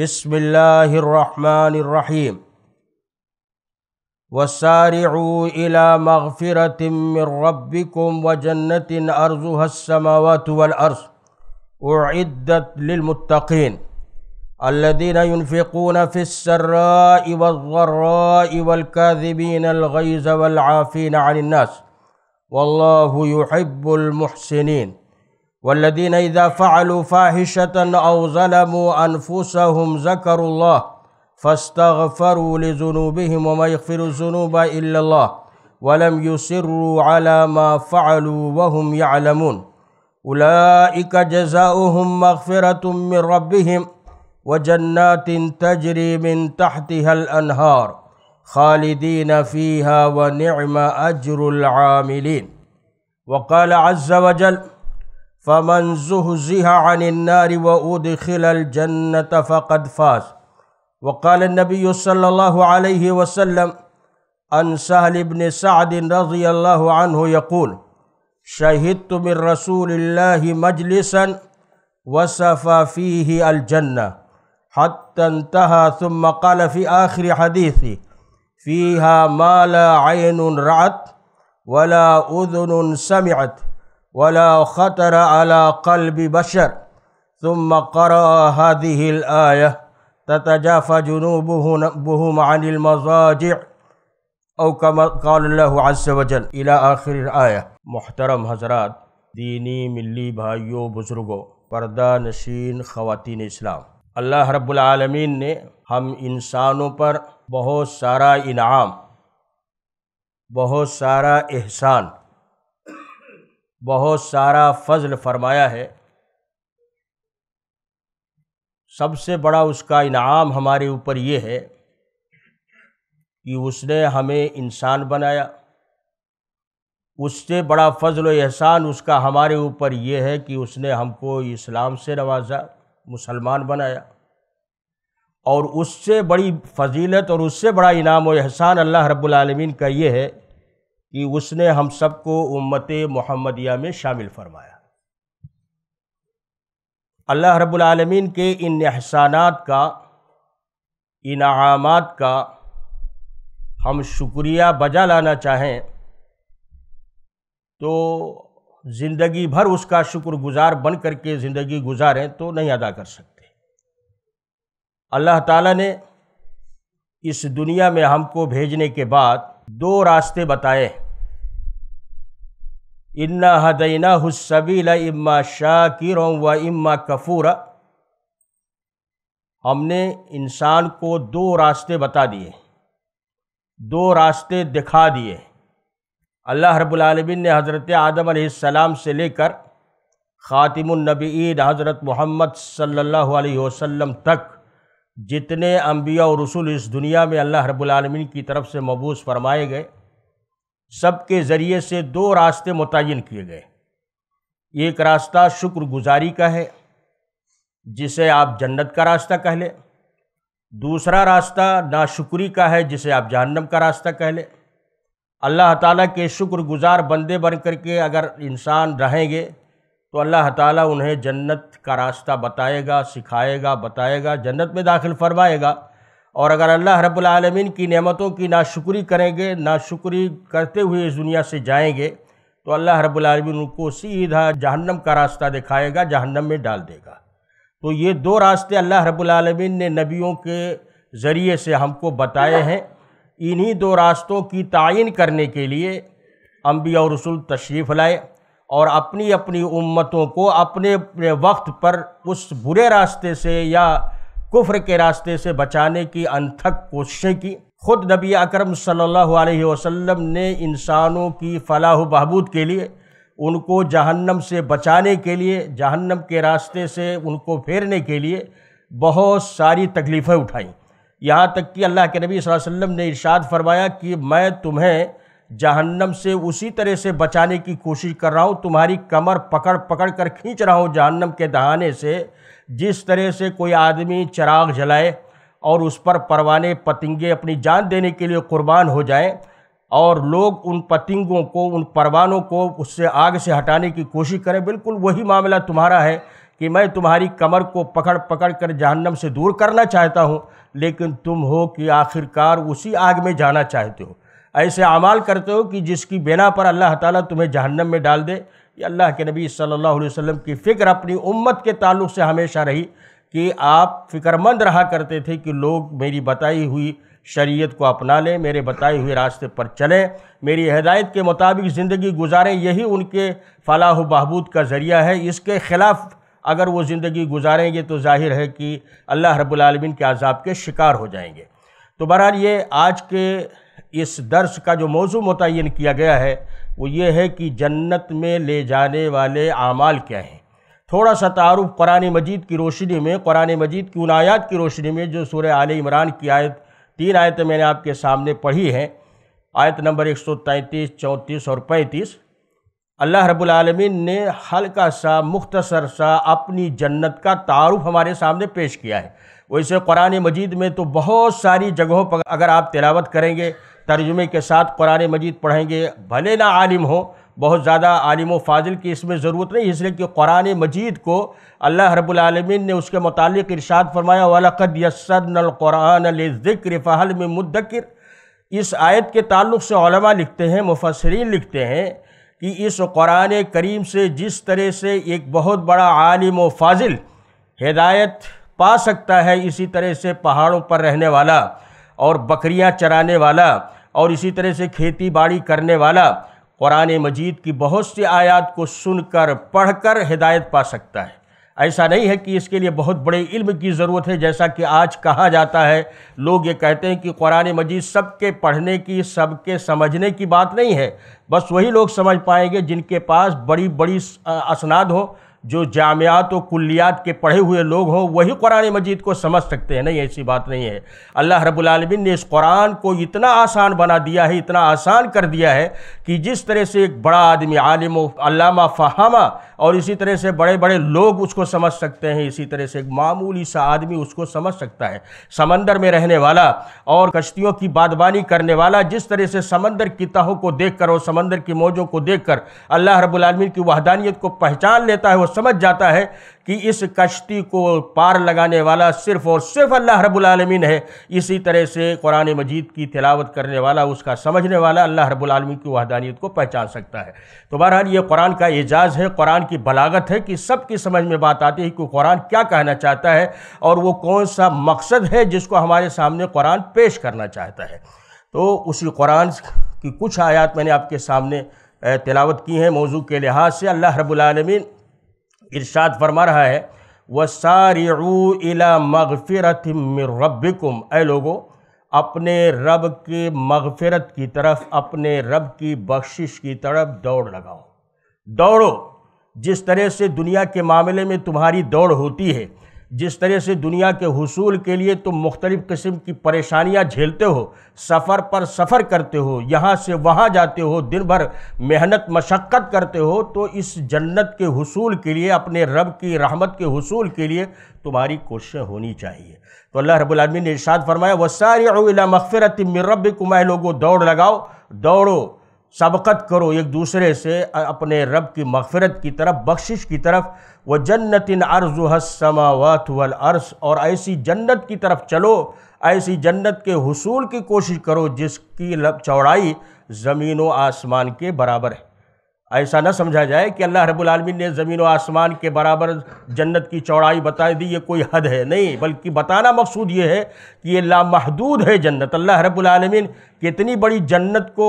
بسم الله الرحمن الرحيم وسارعوا إلى مغفرة من ربكم وجنة أرضها السماوات والأرض أعدت للمتقين الذين ينفقون في السراء والضراء والكاذبين الغيظ والعافين عن الناس والله يحب المحسنين والذين إذا فعلوا فاحشة أو ظلموا أنفسهم ذكروا الله فاستغفروا لذنوبهم وما يغفر الذنوب إلا الله ولم يصروا على ما فعلوا وهم يعلمون أولئك جزاؤهم مغفرة من ربهم وجنات تجري من تحتها الأنهار خالدين فيها ونعم أجر العاملين وقال عز وجل فمن زهزها عن النار وأدخل الجنة فقد فاز وقال النبي صلى الله عليه وسلم عن سهل بن سعد رضي الله عنه يقول شهدت من رسول الله مجلسا وسفى فيه الجنة حتى انتهى ثم قال في آخر حديثه فيها ما لا عين رأت ولا أذن سمعت वला ख़तर अला कल्ब बशर तुम कर हदिल आय ततजाफ़ जुनूब बहम अनिल मजाज अकमल इला आखिर आय मोहतरम हजरात दीनी मिली भाइयों बुज़ुर्गों पर्दा नशीन ख़वान इस्लाम अल्लाह रब्लमीन ने हम इंसानों पर बहुत सारा इनाम बहुत सारा एहसान बहुत सारा फजल फरमाया है सबसे बड़ा उसका इनाम हमारे ऊपर ये है कि उसने हमें इंसान बनाया उससे बड़ा फजल एहसान उसका हमारे ऊपर ये है कि उसने हमको इस्लाम से नवाजा मुसलमान बनाया और उससे बड़ी फजीलत और उससे बड़ा इनाम और एहसान अल्लाह रब्बुल रबालमीन का ये है कि उसने हम सबको उम्मत मोहम्मदिया में शामिल फरमाया अल्लाह रब्लमीन के इन एहसानात का आमात का हम शुक्रिया बजा लाना चाहें तो ज़िंदगी भर उसका शुक्रगुजार बन करके ज़िंदगी गुजारें तो नहीं अदा कर सकते अल्लाह ताला ने इस दुनिया में हमको भेजने के बाद दो रास्ते बताए इन्ना हदैना हुसबील इम्मा शाकिर व इम्मा कफूरा हमने इंसान को दो रास्ते बता दिए दो रास्ते दिखा दिए अल्लाह रब्लमिन ने हज़रत आदम सलाम से लेकर ख़ातिमनबीन हज़रत मोहम्मद सल्लल्लाहु अलैहि वसल्लम तक जितने अम्बिया और रसूल इस दुनिया में अल्लाह रब्लमिन की तरफ से मबूस फरमाए गए सब के ज़रिए से दो रास्ते मुतिन किए गए एक रास्ता शुक्रगुजारी का है जिसे आप जन्नत का रास्ता कह लें दूसरा रास्ता नाशुक्री का है जिसे आप जहन्नम का रास्ता कह लें अल्लाह ताला के शुक्रगुजार बंदे बन करके अगर इंसान रहेंगे तो अल्लाह ताला उन्हें जन्नत का रास्ता बताएगा सिखाएगा बताएगा जन्नत में दाखिल फरमाएगा और अगर अल्लाह रब्बुल आलमीन की नेमतों की नाशुक्री करेंगे नाशुक्री करते हुए इस दुनिया से जाएंगे तो अल्लाह रब्बुल आलमीन उनको सीधा जहन्नम का रास्ता दिखाएगा जहन्नम में डाल देगा तो ये दो रास्ते अल्लाह रब्बुल आलमीन ने नबियों के ज़रिए से हमको बताए हैं इन्हीं दो रास्तों की तयन करने के लिए अम्बिया और रसुल तशरीफ़ लाए और अपनी अपनी उम्मतों को अपने अपने वक्त पर उस बुरे रास्ते से या कुफ्र के रास्ते से बचाने की अनथक कोशिशें की खुद नबी अकरम सल्लल्लाहु अलैहि वसल्लम ने इंसानों की फलाह बहबूद के लिए उनको जहन्नम से बचाने के लिए जहन्नम के रास्ते से उनको फेरने के लिए बहुत सारी तकलीफ़ें उठाईं यहाँ तक कि अल्लाह के नबी वसल्लम ने इरशाद फरमाया कि मैं तुम्हें जहन्नम से उसी तरह से बचाने की कोशिश कर रहा हूँ तुम्हारी कमर पकड़ पकड़ कर खींच रहा हूँ जहन्नम के दहाने से जिस तरह से कोई आदमी चराग जलाए और उस पर परवाने पतंगे अपनी जान देने के लिए कुर्बान हो जाए और लोग उन पतिंगों को उन परवानों को उससे आग से हटाने की कोशिश करें बिल्कुल वही मामला तुम्हारा है कि मैं तुम्हारी कमर को पकड़ पकड़ कर जहन्नम से दूर करना चाहता हूँ लेकिन तुम हो कि आखिरकार उसी आग में जाना चाहते हो ऐसे अमाल करते हो कि जिसकी बिना पर अल्लाह ताला तुम्हें जहन्नम में डाल दे ये अल्लाह के नबी सल्लल्लाहु अलैहि वसल्लम की फ़िक्र अपनी उम्मत के ताल्लुक से हमेशा रही कि आप फ़िक्रमंद रहा करते थे कि लोग मेरी बताई हुई शरीयत को अपना लें मेरे बताए हुए रास्ते पर चलें मेरी हदायत के मुताबिक ज़िंदगी गुजारें यही उनके फलाह बहबूद का ज़रिया है इसके ख़िलाफ़ अगर वो ज़िंदगी गुजारेंगे तो जाहिर है कि अल्लाह रब्बुल रबालमीन के आज़ाब के शिकार हो जाएंगे तो बहरहाल ये आज के इस दर्श का जो मौजू मुतन किया गया है वो ये है कि जन्नत में ले जाने वाले आमाल क्या हैं थोड़ा सा तारुफ कुरान मजीद की रोशनी में कुरान मजीद की उन आयात की रोशनी में जो सूर्य आल इमरान की आयत तीन आयतें मैंने आपके सामने पढ़ी हैं आयत नंबर एक सौ तैंतीस चौंतीस और पैंतीस अल्लाह रबालमीन ने हल्का सा मुख्तसर सा अपनी जन्नत का तारुफ हमारे सामने पेश किया है वैसे कुरान मजीद में तो बहुत सारी जगहों पर अगर आप तिलावत करेंगे तर्जुमे के साथ कुरान मजीद पढ़ेंगे भले ना आलिम हो बहुत ज़्यादा आलिम फाजिल की इसमें ज़रूरत नहीं इसलिए कि कुरान मजीद को अल्लाह रबालमीन ने उसके मुतालिक इरशाद फरमाया वालक़द यसरकुरान ज़िक्र फ़हल में मुद्दकर इस आयत के ताल्लुक से लिखते हैं मुफसरीन लिखते हैं कि इस कुरान करीम से जिस तरह से एक बहुत बड़ा आलिम फाजिल हिदायत पा सकता है इसी तरह से पहाड़ों पर रहने वाला और बकरियां चराने वाला और इसी तरह से खेती बाड़ी करने वाला क़ुरान मजीद की बहुत सी आयात को सुनकर पढ़कर हिदायत पा सकता है ऐसा नहीं है कि इसके लिए बहुत बड़े इल्म की ज़रूरत है जैसा कि आज कहा जाता है लोग ये कहते हैं कि कुरान मजीद सबके पढ़ने की सबके समझने की बात नहीं है बस वही लोग समझ पाएंगे जिनके पास बड़ी बड़ी असनाद हो जो जामियात व कुल्लियात के पढ़े हुए लोग हों वही कुरान मजीद को समझ सकते हैं नहीं ऐसी बात नहीं है अल्लाह रब्लमिन ने इस कुरान को इतना आसान बना दिया है इतना आसान कर दिया है कि जिस तरह से एक बड़ा आदमी आलिम अल्लामा फ़हामा और इसी तरह से बड़े बड़े लोग उसको समझ सकते हैं इसी तरह से एक मामूली सा आदमी उसको समझ सकता है समंदर में रहने वाला और कश्तियों की बादबानी करने वाला जिस तरह से समंदर की तहों को देख कर और समंदर की मौजों को देख कर अल्लाह रब्लमिन की वहदानियत को पहचान लेता है समझ जाता है कि इस कश्ती को पार लगाने वाला सिर्फ़ और सिर्फ अल्लाह रब्बुल रबालमीन है इसी तरह से कुरान मजीद की तिलावत करने वाला उसका समझने वाला अल्लाह रब्बुल रबालमीन की वहदानियत को पहचान सकता है तो बहरहाल ये कुरान का एजाज़ है कुरान की बलागत है कि सबकी समझ में बात आती है कि कुरान क्या कहना चाहता है और वो कौन सा मकसद है जिसको हमारे सामने कुरान पेश करना चाहता है तो उसी कुरान की कुछ आयात मैंने आपके सामने तिलावत की हैं मौजू के लिहाज से अल्लाह रब्बुल रबालमीन इरशाद फरमा रहा है व सारिला मगफ़रत रबिकुम ए लोगो अपने रब के मगफ़रत की तरफ अपने रब की बख्शिश की तरफ दौड़ लगाओ दौड़ो जिस तरह से दुनिया के मामले में तुम्हारी दौड़ होती है जिस तरह से दुनिया के हसूल के लिए तुम मुख्तलिफ़ किस्म की परेशानियाँ झेलते हो सफ़र पर सफ़र करते हो यहाँ से वहाँ जाते हो दिन भर मेहनत मशक्क़त करते हो तो इस जन्नत के हसूल के लिए अपने रब की रहमत के हसूल के लिए तुम्हारी कोशिशें होनी चाहिए तो अल्लाह रबालमीन ने इर्शाद फरमाया वसारी मगफ़रत मर्रब कुमाए लोगों दौड़ लगाओ दौड़ो सबकत करो एक दूसरे से अपने रब की मफ़रत की तरफ बख्शिश की तरफ व जन्नतिन अर्जुहसमावत वल अर्स और ऐसी जन्नत की तरफ चलो ऐसी जन्नत के हसूल की कोशिश करो जिसकी चौड़ाई ज़मीन व आसमान के बराबर है ऐसा ना समझा जाए कि अल्लाह रब्बुल ने ज़मीन व आसमान के बराबर जन्नत की चौड़ाई बता दी ये कोई हद है नहीं बल्कि बताना मकसूद ये है कि ये लामहदूद है जन्नत अल्लाह रबालमीन कि इतनी बड़ी जन्नत को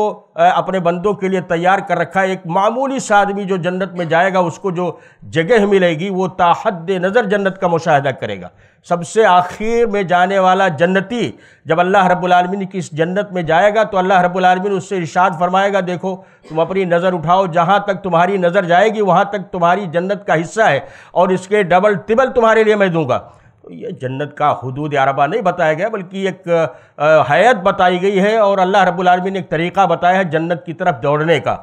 अपने बंदों के लिए तैयार कर रखा है एक मामूली सा आदमी जो जन्नत में जाएगा उसको जो जगह मिलेगी वो ताहद नज़र जन्नत का मुशाह करेगा सबसे आखिर में जाने वाला जन्नती जब अल्लाह रब्लमिन की इस जन्नत में जाएगा तो अल्लाह रब्लमिन उससे इर्शाद फरमाएगा देखो तुम अपनी नज़र उठाओ जहाँ तक तुम्हारी नज़र जाएगी वहाँ तक तुम्हारी जन्नत का हिस्सा है और इसके डबल तिबल तुम्हारे लिए मैं दूंगा तो ये जन्नत का हदूद अरबा नहीं बताया गया बल्कि एक हयात बताई गई है और अल्लाह रबालमी ने एक तरीका बताया है जन्नत की तरफ दौड़ने का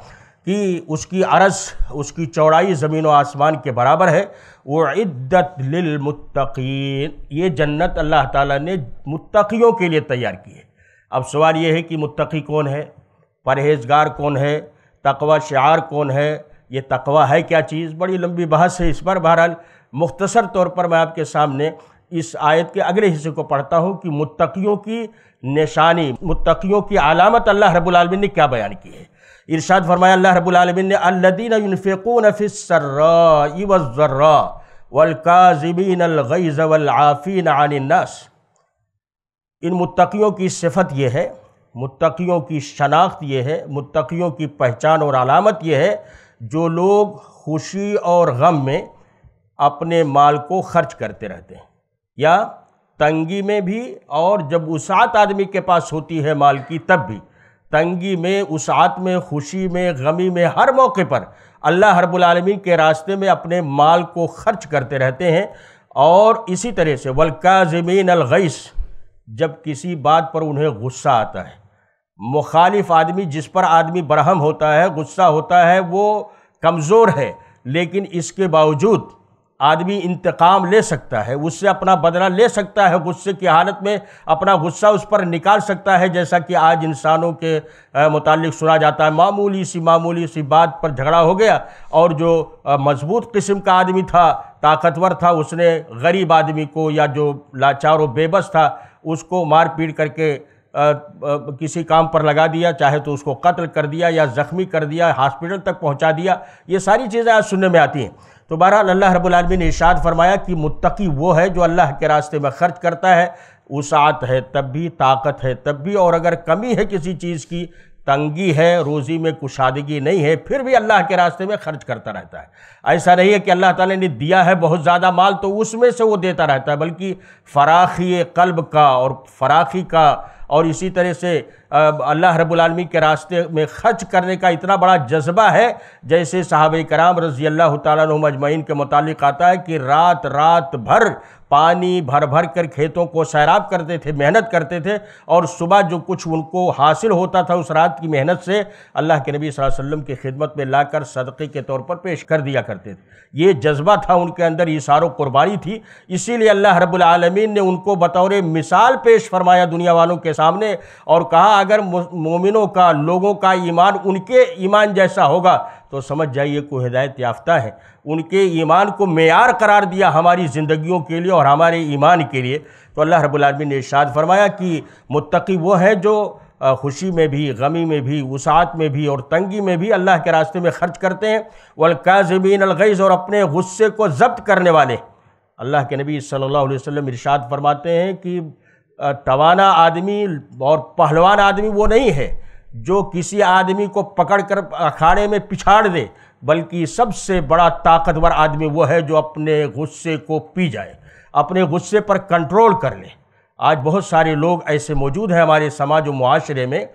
कि उसकी अरस उसकी चौड़ाई ज़मीन व आसमान के बराबर है वो इद्दत लमतकीन ये जन्नत अल्लाह ताला ने मुत्तकियों के लिए तैयार की है अब सवाल ये है कि मुतकी कौन है परहेजगार कौन है तकवा शार कौन है ये तकवा है क्या चीज़ बड़ी लंबी बहस है इस पर बहरहाल मुख्तसर तौर पर मैं आपके सामने इस आयत के अगले हिस्से को पढ़ता हूँ कि मुत्तकियों की निशानी मुत्तकियों की आलामत अल्लाह रबालमीन ने क्या बयान की है इरशाद फरमाया अल्लाह रबालमीन ने अल्लदीन युनफ़िकून फ़िसर्रा अलगैज़ आनन्नास इन मुत्तकियों की सिफत यह है मुत्तकियों की शनाख्त यह है मुत्तकियों की पहचान और अलामत यह है जो लोग खुशी और गम में अपने माल को खर्च करते रहते हैं या तंगी में भी और जब उसात आदमी के पास होती है माल की तब भी तंगी में उसात में खुशी में गमी में हर मौके पर अल्लाह हरबुलमी के रास्ते में अपने माल को खर्च करते रहते हैं और इसी तरह से वलका ज़मीन अलगैस जब किसी बात पर उन्हें गुस्सा आता है मुखालिफ आदमी जिस पर आदमी बरहम होता है गुस्सा होता है वो कमज़ोर है लेकिन इसके बावजूद आदमी इंतकाम ले सकता है उससे अपना बदला ले सकता है गुस्से की हालत में अपना गुस्सा उस पर निकाल सकता है जैसा कि आज इंसानों के मुतालिक सुना जाता है मामूली सी मामूली सी बात पर झगड़ा हो गया और जो मजबूत किस्म का आदमी था ताकतवर था उसने गरीब आदमी को या जो लाचार और बेबस था उसको मार पीट करके आ, आ, किसी काम पर लगा दिया चाहे तो उसको कत्ल कर दिया या ज़ख्मी कर दिया हॉस्पिटल तक पहुंचा दिया ये सारी चीज़ें आज सुनने में आती हैं तो बहरहाल अल्लाह रबालमी ने इशाद फरमाया कि मुत्तकी वो है जो अल्लाह के रास्ते में खर्च करता है उसात है तब भी ताकत है तब भी और अगर कमी है किसी चीज़ की तंगी है रोज़ी में कुशादगी नहीं है फिर भी अल्लाह के रास्ते में खर्च करता रहता है ऐसा नहीं है कि अल्लाह ताला ने दिया है बहुत ज़्यादा माल तो उसमें से वो देता रहता है बल्कि फराखी कल्ब का और फराखी का और इसी तरह से अल्लाह रब्लमी के रास्ते में खर्च करने का इतना बड़ा जज्बा है जैसे साहब कराम रजी अल्लाह तजमैन के मुतालिक आता है कि रात रात भर पानी भर भर कर खेतों को सैराब करते थे मेहनत करते थे और सुबह जो कुछ उनको हासिल होता था उस रात की मेहनत से अल्लाह के नबी वसल्लम की खिदमत में लाकर सदक़े के तौर पर पेश कर दिया करते थे ये जज्बा था उनके अंदर ये सारो कुर्बानी थी इसीलिए अल्लाह रब्लमीन ने उनको बतौर मिसाल पेश फरमाया दुनिया वालों के सामने और कहा अगर मोमिनों का लोगों का ईमान उनके ईमान जैसा होगा तो समझ जाइए को हिदायत याफ्ता है उनके ईमान को मैार करार दिया हमारी ज़िंदगियों के लिए और हमारे ईमान के लिए तो अल्लाह रब्लमी ने इर्शाद फरमाया कि मुतकी वो है जो खुशी में भी गमी में भी वसात में भी और तंगी में भी अल्लाह के रास्ते में खर्च करते हैं वलकाजबीन अलगैज़ और अपने गुस्से को जब्त करने वाले अल्लाह के नबी सल्लल्लाहु अलैहि वसल्लम इरशाद फरमाते हैं कि तवाना आदमी और पहलवान आदमी वो नहीं है जो किसी आदमी को पकड़ कर अखाड़े में पिछाड़ दे बल्कि सबसे बड़ा ताकतवर आदमी वो है जो अपने गुस्से को पी जाए अपने गुस्से पर कंट्रोल कर ले आज बहुत सारे लोग ऐसे मौजूद हैं हमारे समाज और माशरे में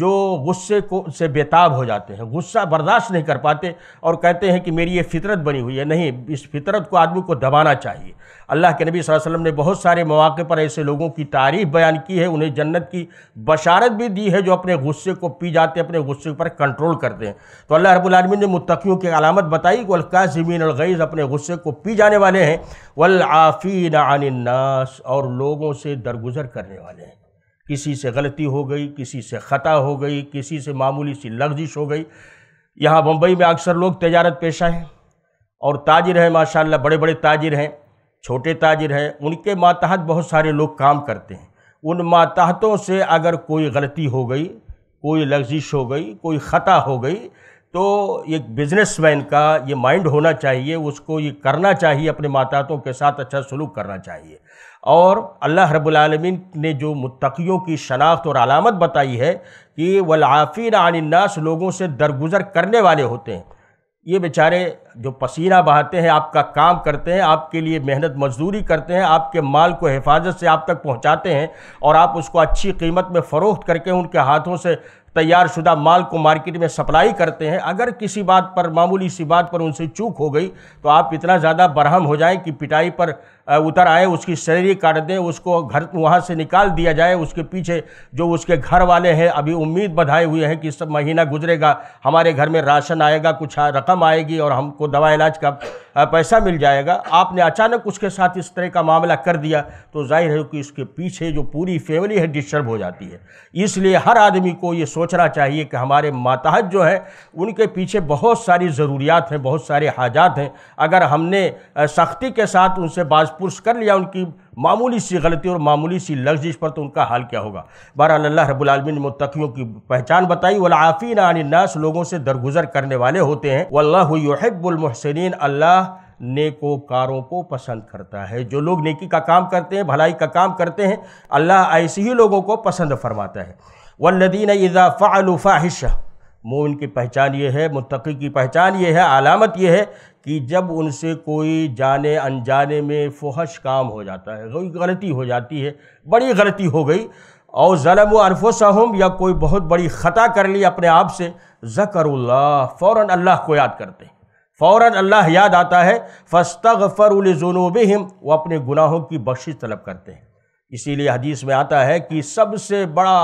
जो गुस्से को से बेताब हो जाते हैं गुस्सा बर्दाश्त नहीं कर पाते और कहते हैं कि मेरी ये फितरत बनी हुई है नहीं इस फितरत को आदमी को दबाना चाहिए अल्लाह के नबी वसल्लम ने बहुत सारे मौक़े पर ऐसे लोगों की तारीफ़ बयान की है उन्हें जन्नत की बशारत भी दी है जो अपने गुस्से को पी जाते हैं अपने गुस्से पर कंट्रोल करते हैं तो अल्लाह रबालमीन ने मुतकीयों की अलामत बताई कि अलका ज़मीन अलगैज़ अपने गुस्से को पी जाने वाले हैं वल्आफ़ी नास और लोगों से दरगुजर करने वाले हैं किसी से गलती हो गई किसी से ख़ता हो गई किसी से मामूली सी लफ्जिश हो गई यहाँ बम्बई में अक्सर लोग तजारत पेशा हैं और ताजिर हैं माशाल्लाह बड़े बड़े ताजिर हैं छोटे ताजिर हैं उनके मातहत बहुत सारे लोग काम करते हैं उन मातहतों से अगर कोई गलती हो गई कोई लग्जिश हो गई कोई ख़ता हो गई तो एक बिजनेसमैन का ये माइंड होना चाहिए उसको ये करना चाहिए अपने मातातों के साथ अच्छा सलूक करना चाहिए और अल्लाह रब्लमीन ने जो मुतकियों की शनाख्त और अलामत बताई है कि वलाफ़िन आनन्नास लोगों से दरगुजर करने वाले होते हैं ये बेचारे जो पसीना बहाते हैं आपका काम करते हैं आपके लिए मेहनत मजदूरी करते हैं आपके माल को हिफाजत से आप तक पहुंचाते हैं और आप उसको अच्छी कीमत में फ़रोख्त करके उनके हाथों से तैयार शुदा माल को मार्केट में सप्लाई करते हैं अगर किसी बात पर मामूली सी बात पर उनसे चूक हो गई तो आप इतना ज़्यादा बरहम हो जाएँ कि पिटाई पर उतर आए उसकी काट दें उसको घर वहाँ से निकाल दिया जाए उसके पीछे जो उसके घर वाले हैं अभी उम्मीद बधाए हुए हैं कि सब महीना गुजरेगा हमारे घर में राशन आएगा कुछ रकम आएगी और हमको दवा इलाज का पैसा मिल जाएगा आपने अचानक उसके साथ इस तरह का मामला कर दिया तो जाहिर है कि इसके पीछे जो पूरी फैमिली है डिस्टर्ब हो जाती है इसलिए हर आदमी को ये सोचना चाहिए कि हमारे माताहत जो है उनके पीछे बहुत सारी ज़रूरियात हैं बहुत सारे हाजात हैं अगर हमने सख्ती के साथ उनसे बाज पुरुष कर लिया उनकी मामूली सी गलती और मामूली सी लफ्जिश पर तो उनका हाल क्या होगा बहरहाल अल्लाह रबालमीन ने मुतकीयों की पहचान बताई वलाफ़ीन आनास लोगों से दरगुजर करने वाले होते हैं वल्लाबुलमहसिन अल्लाह नेकोकारों को पसंद करता है जो लोग नेकी का काम करते हैं भलाई का काम करते हैं अल्लाह ऐसे ही लोगों को पसंद फरमाता है वल्लदीन इज़ा फ़ालफ़ाहिशा मोमिन की पहचान ये है मुतकी की पहचान ये है अलामत ये है कि जब उनसे कोई जाने अनजाने में फोहश काम हो जाता है कोई गलती हो जाती है बड़ी गलती हो गई और ज़लम हम या कोई बहुत बड़ी ख़ता कर ली अपने आप से ज़करुल्ला फ़ौर अल्लाह को याद करते हैं फ़ौर अल्लाह याद आता है फ़स्तग फ़रुलजनूब वो अपने गुनाहों की बख्शिश तलब करते हैं इसीलिए हदीस में आता है कि सबसे बड़ा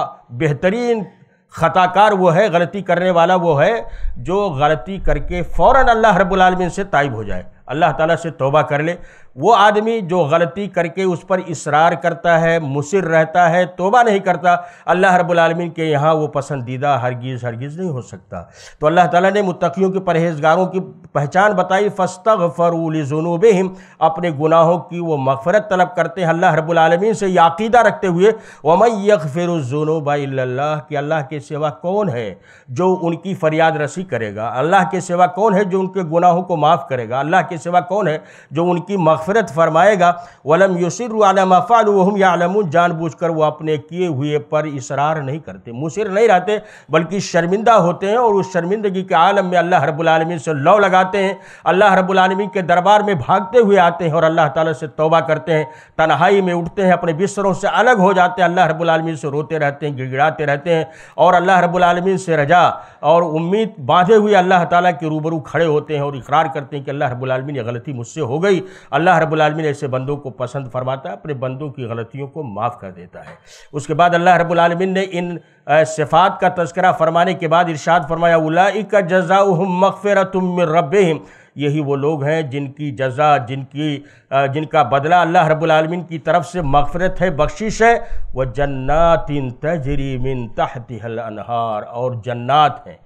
बेहतरीन ख़ताकार वो है गलती करने वाला वो है जो गलती करके फ़ौर अल्लाह रब्बुल आलमीन से ताइब हो जाए अल्लाह ताला से तौबा कर ले वो आदमी जो गलती करके उस पर इसरार करता है मुसर रहता है तोबा नहीं करता अल्लाह रब्लमिन के यहाँ वो पसंदीदा हरगिज़ हरगिज़ नहीं हो सकता तो अल्लाह ताला ने मुतकीयों के परहेजगारों की पहचान बताई फ़स्तग फ़रूलूनूब अपने गुनाहों की वो मफ़रत तलब करते हैं अल्लाह रब्लमिन से याकीदा रखते हुए वमई यक अल्लाह कि अल्लाह के सिवा कौन है जो उनकी फ़रियाद रसी करेगा अल्लाह के सिवा कौन है जो उनके गुनाहों को माफ़ करेगा अल्लाह के सिवा कौन है जो उनकी मफ मगफरत फरमाएगा वलम यसरफ़ाल वहम जान बूझ कर वो अपने किए हुए पर इसरार नहीं करते मुसर नहीं रहते बल्कि शर्मिंदा होते हैं और उस शर्मिंदगी के आलम में अल्लाह रब्लमिन से लौ लगाते हैं अल्लाह रब्लमिन के दरबार में भागते हुए आते हैं और अल्लाह ताला से तौबा करते हैं तनहाई में उठते हैं अपने बिस्तरों से अलग हो जाते हैं अल्लाह रब्लमिन से रोते रहते हैं गिड़गिड़ाते रहते हैं और अल्लाह रब्लमिन से रजा और उम्मीद बांधे हुए अल्लाह ताला के रूबरू खड़े होते हैं और इकरार करते हैं कि अल्लाह रब्लमिन ये गलती मुझसे हो गई अल्लाह अल्लाह रब्लमिन ऐसे बंदों को पसंद फरमाता है अपने बंदों की गलतियों को माफ़ कर देता है उसके बाद अल्लाह रब्लमिन ने इन सिफ़ात का तस्करा फरमाने के बाद इरशाद फरमाया उलाइका जजा मकफ़रत रब यही वो लोग हैं जिनकी जजा जिनकी जिनका बदला अल्लाह रब्लमिन की तरफ से मगफरत है बख्शिश है व जन्नातिन तजरीमिन तहतिहल अनहार और जन्नात हैं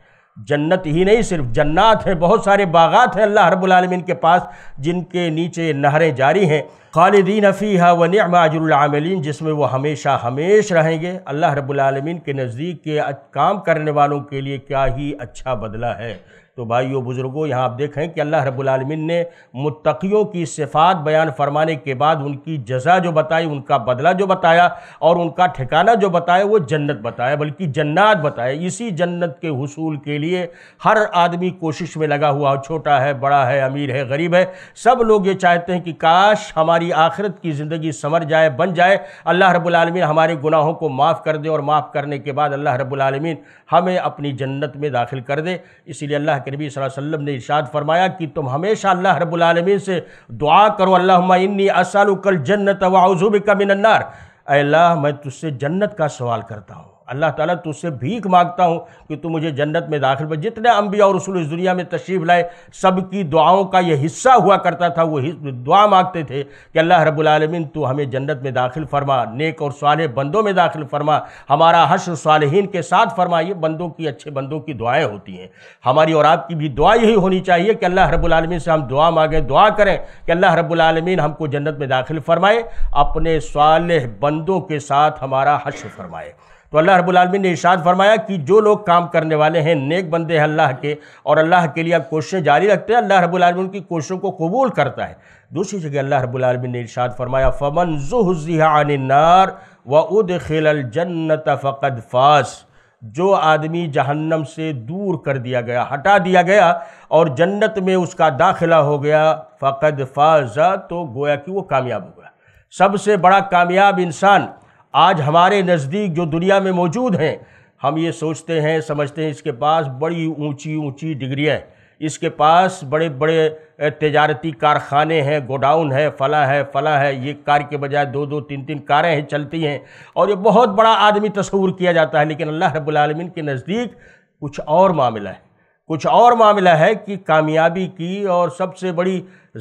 जन्नत ही नहीं सिर्फ जन्नात है बहुत सारे बागात हैं अल्लाह रबालमीन के पास जिनके नीचे नहरें जारी हैं खालिदीन हफ़ी व नमाजुलमिन जिसमें वो हमेशा हमेश रहेंगे अल्लाह रबालमीन के नज़दीक के काम करने वालों के लिए क्या ही अच्छा बदला है तो भाइयों बुज़ुर्गों यहाँ आप देखें कि अल्लाह रब्बुलमीन ने मुतकीयों की सिफात बयान फरमाने के बाद उनकी जजा जो बताई उनका बदला जो बताया और उनका ठिकाना जो बताया वो जन्नत बताया बल्कि जन्नत बताया इसी जन्नत के हसूल के लिए हर आदमी कोशिश में लगा हुआ छोटा है बड़ा है अमीर है गरीब है सब लोग ये चाहते हैं कि काश हमारी आखिरत की ज़िंदगी समर जाए बन जाए अल्लाह रब्लम हमारे गुनाहों को माफ़ कर दे और माफ़ करने के बाद अल्लाह रब्बुलमीन हमें अपनी जन्नत में दाखिल कर दे इसीलिए अल्लाह के नबी वसल्लम ने इशाद फरमाया कि तुम हमेशा अल्लाह रबालमीन से दुआ करो अल्लाह इन्नी असल जन्नत वाउज़ुब का मिनन्नार अल्लाह मैं तुझसे जन्नत का सवाल करता हूँ अल्लाह ताला तुझसे भीख मांगता हूँ कि तू मुझे जन्नत में दाखिल पर जितने अम्बिया और रसूल इस दुनिया में तशरीफ़ लाए सबकी दुआओं का यह हिस्सा हुआ करता था वो दुआ मांगते थे कि अल्लाह रबालमीन तू हमें जन्नत में दाखिल फरमा नेक और साल बंदों में दाखिल फरमा हमारा हश सालहीन के साथ फरमा ये बंदों की अच्छे बंदों की दुआएँ होती हैं हमारी और आपकी भी दुआ यही होनी चाहिए कि अल्लाह रबालमीन से हम दुआ मांगें दुआ करें कि अल्लाह रबालमीन हमको जन्नत में दाखिल फरमाए अपने साल बंदों के साथ हमारा हश फरमाए तो अल्लाह रब्बुल ने इशाद फरमाया कि जो लोग काम करने वाले हैं नेक बंदे हैं अल्लाह के और अल्लाह के लिए आप कोशिशें जारी रखते हैं अल्लाह रब्बुल रबालमीन की कोशिशों को कबूल करता है दूसरी जगह अल्लाह रब्बुल ने इशाद फरमाया फ़मन जुहजिहानार व उद खिल जन्नत फ़कद फास जो आदमी जहन्नम से दूर कर दिया गया हटा दिया गया और जन्नत में उसका दाखिला हो गया फ़कद फाजा तो गोया कि वो कामयाब हो गया सबसे बड़ा कामयाब इंसान आज हमारे नज़दीक जो दुनिया में मौजूद हैं हम ये सोचते हैं समझते हैं इसके पास बड़ी ऊंची ऊंची डिग्रियाँ हैं इसके पास बड़े बड़े तजारती कारखाने हैं गोडाउन है फला है फला है ये कार के बजाय दो दो तीन तीन कारें हैं चलती हैं और ये बहुत बड़ा आदमी तस्वूर किया जाता है लेकिन अल्लाह रब्बुल के नज़दीक कुछ और मामला है कुछ और मामला है कि कामयाबी की और सबसे बड़ी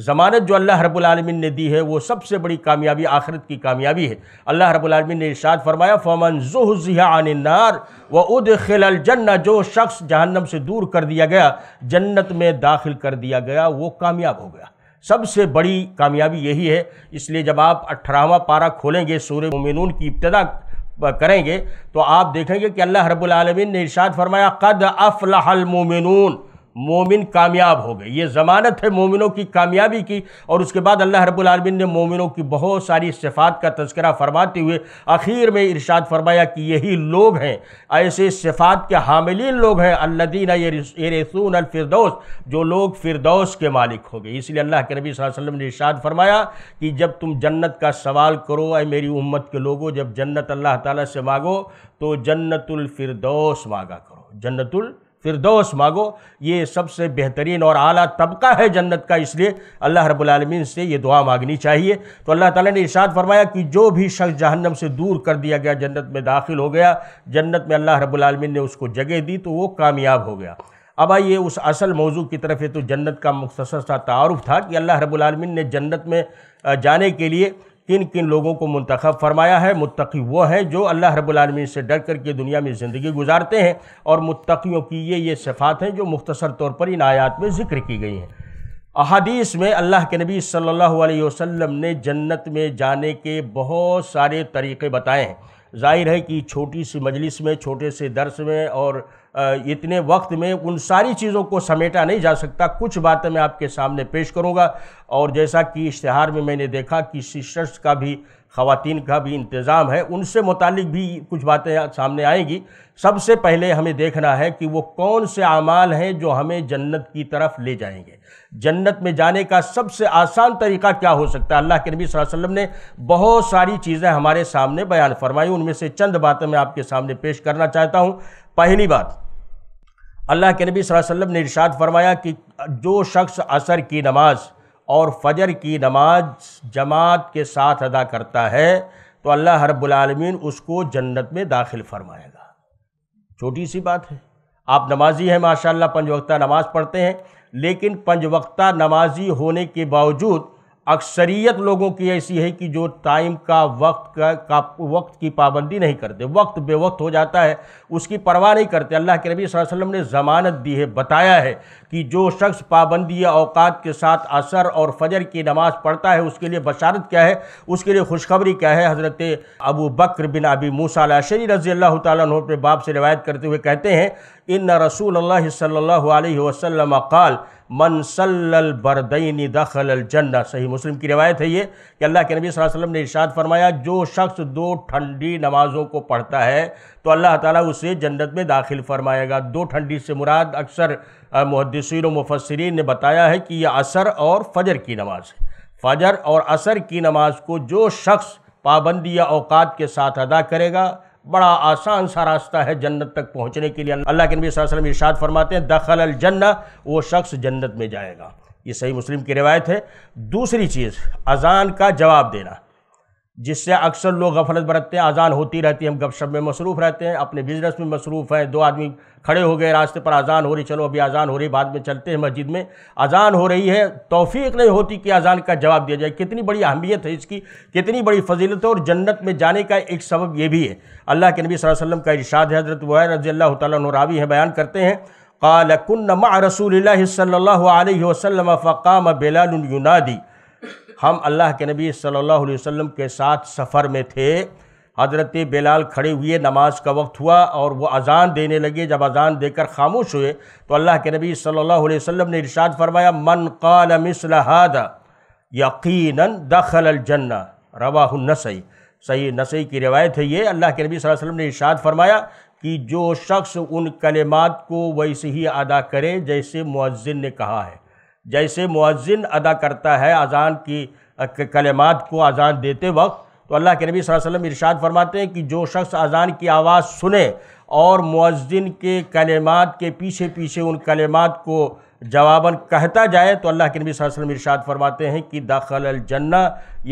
ज़मानत जो अल्लाह रबालमीन ने दी है वो सबसे बड़ी कामयाबी आखिरत की कामयाबी है अल्लाह रब्बुल रबालमीन ने इरशाद फरमाया फमन आने नार व उद जन्ना जो शख्स जहन्नम से दूर कर दिया गया जन्नत में दाखिल कर दिया गया वो कामयाब हो गया सबसे बड़ी कामयाबी यही है इसलिए जब आप अठारहवा पारा खोलेंगे सूर्य मोमिनून की इब्तदा करेंगे तो आप देखेंगे कि अल्लाह रब्बुल आलमीन ने इरशाद फरमाया कद अफलहल मोमिनून मोमिन कामयाब हो गए ये ज़मानत है मोमिनों की कामयाबी की और उसके बाद अल्लाह रब्बुल ने मोमिनों की बहुत सारी सिफ़ात का तस्करा फरमाते हुए आखिर में इरशाद फरमाया कि यही लोग हैं ऐसे सिफ़ात के हामिलीन लोग हैं अल्लदीन यसून अलफरदौस जो लोग फिरदौस के मालिक हो गए इसलिए अल्लाह के नबी वसल्लम ने इरशाद फरमाया कि जब तुम जन्नत का सवाल करो अ मेरी उम्मत के लोगों जब जन्नत अल्लाह ताला से मांगो तो जन्नतुल फिरदौस मांगा करो जन्नतुल दोस्त मांगो ये सबसे बेहतरीन और आला तबका है जन्नत का इसलिए अल्लाह रबालमीन से ये दुआ मांगनी चाहिए तो अल्लाह ताला ने इशाद फरमाया कि जो भी शख्स जहन्नम से दूर कर दिया गया जन्नत में दाखिल हो गया जन्नत में अल्लाह रबालमीन ने उसको जगह दी तो वो कामयाब हो गया अब आइए उस असल मौजू की तरफ है तो जन्नत का मुख्तर सा तारफ़ था कि अल्लाह रबालमीन ने जन्नत में जाने के लिए किन किन लोगों को मंतखब फरमाया है मुतकी वो हैं जो अल्लाह रबालमी से डर करके दुनिया में ज़िंदगी गुजारते हैं और मुतकीियों की ये ये सफ़ात हैं जो मुख्तसर तौर पर इन आयात में ज़िक्र की गई हैं अहादीस में अल्लाह के नबी सल्लल्लाहु अलैहि वसल्लम ने जन्नत में जाने के बहुत सारे तरीक़े बताए हैं जाहिर है कि छोटी सी मजलिस में छोटे से दर्स में और इतने वक्त में उन सारी चीज़ों को समेटा नहीं जा सकता कुछ बातें मैं आपके सामने पेश करूँगा और जैसा कि इश्तहार में मैंने देखा कि सिस्टर्स का भी खातन का भी इंतज़ाम है उनसे मुतलिक भी कुछ बातें सामने आएंगी सबसे पहले हमें देखना है कि वो कौन से अमाल हैं जो हमें जन्नत की तरफ ले जाएंगे जन्नत में जाने का सबसे आसान तरीका क्या हो सकता है अल्लाह के नबी वसल्लम ने बहुत सारी चीज़ें हमारे सामने बयान फरमाई उनमें से चंद बातें मैं आपके सामने पेश करना चाहता हूँ पहली बात अल्लाह के नबी वसल्लम ने इरशाद फरमाया कि जो शख्स असर की नमाज और फजर की नमाज जमात के साथ अदा करता है तो अल्लाह रब्बुलमीन उसको जन्नत में दाखिल फरमाएगा छोटी सी बात है आप नमाजी हैं माशाल्लाह पंज वक्ता नमाज़ पढ़ते हैं लेकिन पंज वक्ता नमाजी होने के बावजूद अक्सरियत लोगों की ऐसी है कि जो टाइम का वक्त का, का वक्त की पाबंदी नहीं करते वक्त बेवक्त हो जाता है उसकी परवाह नहीं करते अल्लाह के नबी वसल्लम ने ज़मानत दी है बताया है कि जो शख्स पाबंदी अवकात के साथ असर और फजर की नमाज़ पढ़ता है उसके लिए बशारत क्या है उसके लिए खुशखबरी क्या है हज़रत अबू बकर बिन अबी मूसा शरी रज़ी अल्लाह तब से रिवायत करते हुए कहते हैं इन रसूल अल्लाह सल्ला वसलम काल मन सल्लल बरदईन दखल जन्ना सही मुस्लिम की रिवायत है ये कि अल्लाह के नबी वसल्लम ने इशाद फरमाया जो शख्स दो ठंडी नमाज़ों को पढ़ता है तो अल्लाह ताला उसे जन्नत में दाखिल फरमाएगा दो ठंडी से मुराद अक्सर मुहदसिन मुफसरीन ने बताया है कि यह असर और फजर की नमाज है फजर और असर की नमाज को जो शख्स पाबंदी या अवकात के साथ अदा करेगा बड़ा आसान सा रास्ता है जन्नत तक पहुँचने के लिए अल्लाह के नबी वसल्लम इरशाद फरमाते हैं दखल अल जन्ना वो शख्स जन्नत में जाएगा ये सही मुस्लिम की रिवायत है दूसरी चीज़ अजान का जवाब देना जिससे अक्सर लोग गफलत बरतते हैं अजान होती रहती है हम गपशप में मसरूफ़ रहते हैं अपने बिजनेस में मसरूफ़ हैं दो आदमी खड़े हो गए रास्ते पर अजान हो रही चलो अभी अजान हो रही बाद में चलते हैं मस्जिद में अजान हो रही है तोफ़ी नहीं होती कि अजान का जवाब दिया जाए कितनी बड़ी अहमियत है इसकी कितनी बड़ी फजीलत है और जन्नत में जाने का एक सबब ये भी है अल्लाह के नबी वसल्लम का इरशाद हज़रत वैर रजी अल्लाह तरावी हैं बयान करते हैं कालकुन्नमा रसूल सल्ला वसलम फ़काम बेलाल युनादी हम अल्लाह के नबी सल्लल्लाहु अलैहि वसल्लम के साथ सफ़र में थे हज़रत बिलाल खड़े हुए नमाज का वक्त हुआ और वो अज़ान देने लगे जब अज़ान देकर खामोश हुए तो अल्लाह के नबी सल्लल्लाहु अलैहि वसल्लम ने इरशाद फरमाया मन काल हाद यकीन दखल अलजन्ना रवा नसई सही नसई की रिवायत है ये अल्लाह के नबी वसल्लम ने इरशाद फरमाया कि जो शख्स उन कलेमात को वैसे ही अदा करे जैसे मुअज्जिन ने कहा है जैसे मुआजिन अदा करता है अजान की कलेमात को अजान देते वक्त तो अल्लाह के नबी वसल्लम इरशाद फरमाते हैं कि जो शख्स अजान की आवाज़ सुने और मुआजिन के कलेमात के पीछे पीछे उन कलेमात को जवाबन कहता जाए तो अल्लाह के नबी वसल्लम इरशाद फरमाते हैं कि दखल जन्ना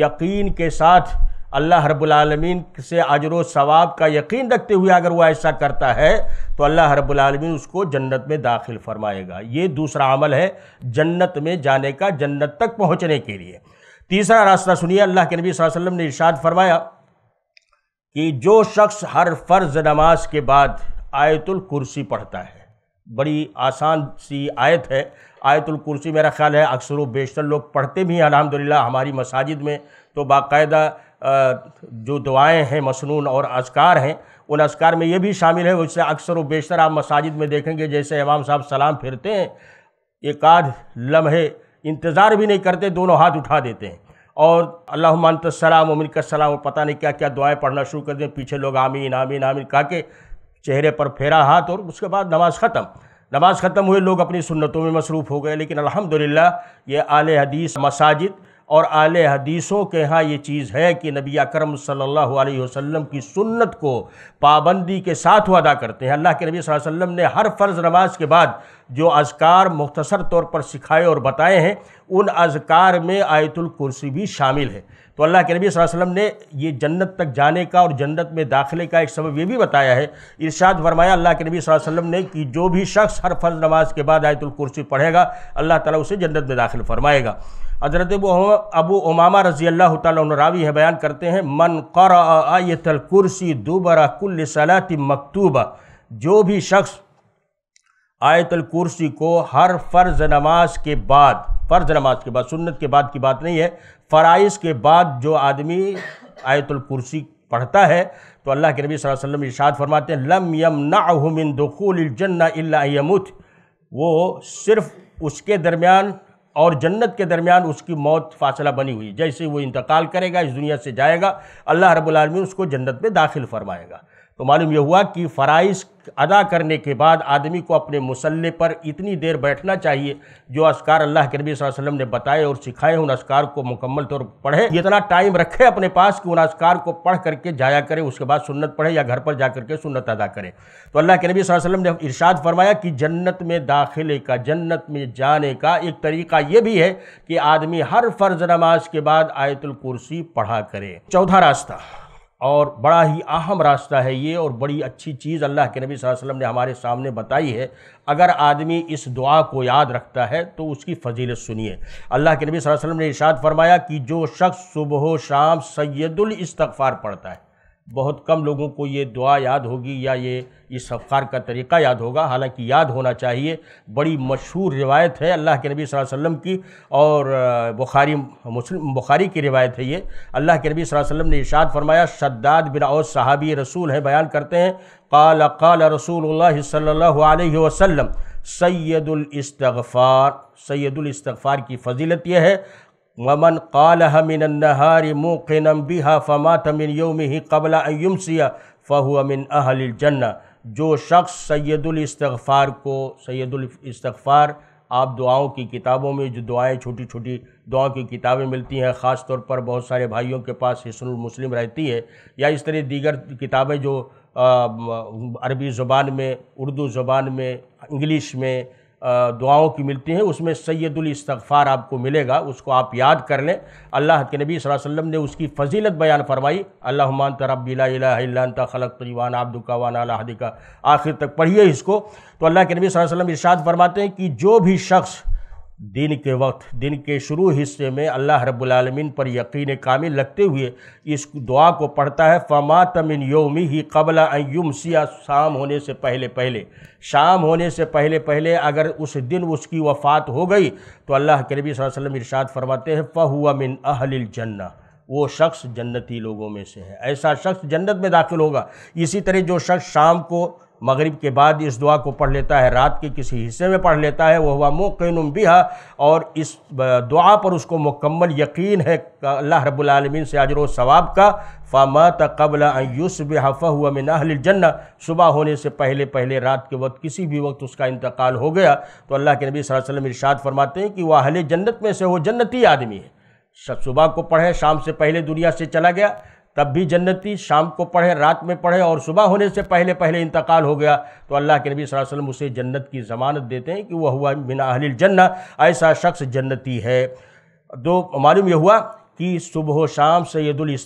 यकीन के साथ अल्लाह रब्बुलमीन से आजर सवाब का यकीन रखते हुए अगर वो ऐसा करता है तो अल्लाह रब्बुलमीन उसको जन्नत में दाखिल फरमाएगा ये दूसरा अमल है जन्नत में जाने का जन्नत तक पहुँचने के लिए तीसरा रास्ता सुनिए अल्लाह के नबी वसल्लम ने इर्शाद फरमाया कि जो शख्स हर फ़र्ज़ नमाज के बाद आयतुल कुर्सी पढ़ता है बड़ी आसान सी आयत है आयतुल कुर्सी मेरा ख्याल है अक्सर व बेशतर लोग पढ़ते भी हैं अलहमदिल्ला हमारी मसाजिद में तो बाकायदा जो दुआएं हैं मसनून और असकार हैं उन असकार में ये भी शामिल है उससे अक्सर व बेशतर आप मसाजिद में देखेंगे जैसे इमाम साहब सलाम फिरते हैं एक आध लम्हे इंतज़ार भी नहीं करते दोनों हाथ उठा देते हैं और अल्लाह सलाम उमिन सलाम और पता नहीं क्या क्या दुआएं पढ़ना शुरू कर दें पीछे लोग आमीन आमीन आमीन कह के चेहरे पर फेरा हाथ और उसके बाद नमाज़ ख़त्म नमाज़ ख़त्म हुए लोग अपनी सुन्नतों में मसरूफ़ हो गए लेकिन अलहमदिल्ला ये आल हदीस मसाजिद और आल हदीसों के यहाँ ये चीज़ है कि नबी अकरम सल्लल्लाहु अलैहि वसल्लम की सुन्नत को पाबंदी के साथ वो अदा करते हैं अल्लाह के नबी वसल्लम ने हर फ़र्ज़ नमाज के बाद जो अजकार मुख्तसर तौर पर सिखाए और बताए हैं उन अजकार में आयतुल कुर्सी भी शामिल है तो अल्लाह के नबी वसल्लम ने ये जन्नत तक जाने का और जन्नत में दाखिले का एक सबब ये भी बताया है इर्शाद फरमाया अल्लाह के नबी वसल्लम ने कि जो भी शख्स हर फर्ज नमाज के बाद आयतुल कुर्सी पढ़ेगा अल्लाह ताला उसे जन्नत में दाखिल फरमाएगा हजरत अबू उमामा रज़ी अल्लाह तरावी है बयान करते हैं मन कर आयतल कुर्सी दुबरा कुल सलात मकतूबा जो भी शख्स आयतल कुर्सी को हर फ़र्ज़ नमाज के बाद फ़र्ज़ नमाज के बाद सुन्नत के बाद की बात नहीं है फ़राइज़ के बाद जो आदमी आयतल कुर्सी पढ़ता है तो अल्लाह के नबी सल्लल्लाहु अलैहि वसल्लम इशाद फरमाते हैं लम यम नाहमिन दखुल जन्ना यमुत वो सिर्फ़ उसके दरमियान और जन्नत के दरमियान उसकी मौत फासला बनी हुई जैसे वो इंतकाल करेगा इस दुनिया से जाएगा अल्लाह रब्बुल उसको जन्नत में दाखिल फरमाएगा तो मालूम यह हुआ कि फ़राइज अदा करने के बाद आदमी को अपने मसल्ले पर इतनी देर बैठना चाहिए जो असकार अल्लाह के नबी वसल्लम ने बताए और सिखाए उन असकार को मुकम्मल तौर पर पढ़े इतना टाइम रखे अपने पास कि उन असकार को पढ़ करके जाया करें उसके बाद सुन्नत पढ़े या घर पर जा करके सुन्नत अदा करें तो अल्लाह के नबी वसल्लम ने इरशाद फरमाया कि जन्नत में दाखिले का जन्नत में जाने का एक तरीका यह भी है कि आदमी हर फ़र्ज़ नमाज के बाद आयतुल कुर्सी पढ़ा करे चौथा रास्ता और बड़ा ही अहम रास्ता है ये और बड़ी अच्छी चीज़ अल्लाह के नबी वसल्लम ने हमारे सामने बताई है अगर आदमी इस दुआ को याद रखता है तो उसकी फजीलत सुनिए अल्लाह के नबी वसल्लम ने इशाद फरमाया कि जो शख्स सुबह शाम सैदुल इस्तफ़ार पढ़ता है बहुत कम लोगों को ये दुआ याद होगी या ये इस अफ़ार का तरीक़ा याद होगा हालांकि याद होना चाहिए बड़ी मशहूर रिवायत है अल्लाह के नबी वसल्लम की और बुखारी मुस्लिम बुखारी की रिवायत है ये अल्लाह के नबी वसल्लम ने इशाद फरमाया शद्दाद बिन और सहाबी रसूल हैं बयान करते हैं काल काल रसूल सल्ला वसम सैदुलस्तफ़ार सैदुलस्तफ़ार की फजीलत यह है वमन काल हमिनहारी मुक़नम बिहा फ़मा तमिन योम ही कबला यमसिया फ़हु अमिन अहलजन्ना जो शख्स सैदुलस्तफ़ार को सैदुलस्तफ़ार आप दुआओं की किताबों में जो दुआएं छोटी छोटी दुआओं की किताबें मिलती हैं ख़ास तौर पर बहुत सारे भाइयों के पास हिसनुल मुस्लिम रहती है या इस तरह दीगर किताबें जो अरबी ज़ुबान में उर्दू ज़ुबान में इंग्लिश में दुआओं की मिलती हैं उसमें सैदुल इस्तफ़ार आपको मिलेगा उसको आप याद कर लें अल्लाह के नबी वसल्लम ने उसकी फजीलत बयान फरमाई अल्लाह तरबिल्ला खलक तरीवान आबदुका वान अलाहदिका आखिर तक पढ़िए इसको तो अल्लाह के नबी वसल्लम इरशाद फरमाते हैं कि जो भी शख्स दिन के वक्त दिन के शुरू हिस्से में अल्लाह रब्लमिन पर यकीन कामिल लगते हुए इस दुआ को पढ़ता है फमा तमिन योमी ही कबला अयुम सिया शाम होने से पहले पहले शाम होने से पहले पहले अगर उस दिन उसकी वफ़ात हो गई तो अल्लाह के नबी वसल्लम इरशाद फरमाते हैं फ़हुआ मिन अहलिल जन्ना वो शख्स जन्नती लोगों में से है ऐसा शख्स जन्नत में दाखिल होगा इसी तरह जो शख्स शाम को मगरिब के बाद इस दुआ को पढ़ लेता है रात के किसी हिस्से में पढ़ लेता है वह हुआ मुकिन बिहा और इस दुआ पर उसको मुकम्मल यकीन है अल्लाह रब्लमिन से अजर सवाब का फ़ामत कबल यूसब हफ़ा हुआ मिन अहलजन्ना सुबह होने से पहले पहले रात के वक्त किसी भी वक्त उसका इंतकाल हो गया तो अल्लाह के नबी वसल्लम इरशाद फरमाते हैं कि वह अहल जन्नत में से वो जन्नती आदमी है सुबह को पढ़े शाम से पहले दुनिया से चला गया तब भी जन्नती शाम को पढ़े रात में पढ़े और सुबह होने से पहले पहले इंतकाल हो गया तो अल्लाह के नबी सल्लल्लाहु अलैहि वसल्लम उसे जन्नत की ज़मानत देते हैं कि वह हुआ बिना अहलिल जन्ना ऐसा शख्स जन्नती है तो मालूम यह हुआ कि सुबह शाम सैदुल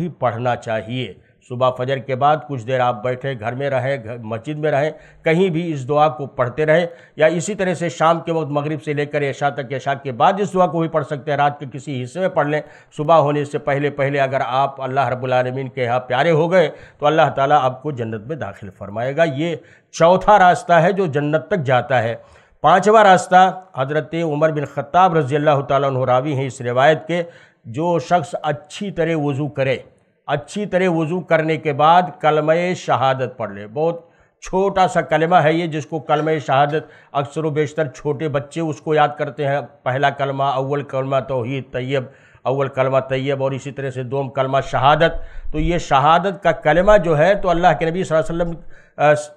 भी पढ़ना चाहिए सुबह फजर के बाद कुछ देर आप बैठे घर में रहें मस्जिद में रहें कहीं भी इस दुआ को पढ़ते रहें या इसी तरह से शाम के वक्त मगरिब से लेकर ऐशा तक ऐशा के बाद इस दुआ को भी पढ़ सकते हैं रात के किसी हिस्से में पढ़ लें सुबह होने से पहले पहले अगर आप अल्लाह रबालमीन के यहाँ प्यारे हो गए तो अल्लाह ताली आपको जन्नत में दाखिल फरमाएगा ये चौथा रास्ता है जो जन्नत तक जाता है पाँचवा रास्ता हज़रत उमर बिन ख़त्ताब रज़ी अल्लाह ताली हैं इस रिवायत के जो शख्स अच्छी तरह वज़ू करे अच्छी तरह वज़ू करने के बाद कलम शहादत पढ़ ले बहुत छोटा सा कलमा है ये जिसको कलम शहादत अक्सर व बेशतर छोटे बच्चे उसको याद करते हैं पहला कलमा अव्वल कलमा तोहहीद तैयब अव्वल कलमा तैयब और इसी तरह से दोम कलमा शहादत तो ये शहादत का कलमा जो है तो अल्लाह के नबी वसल्लम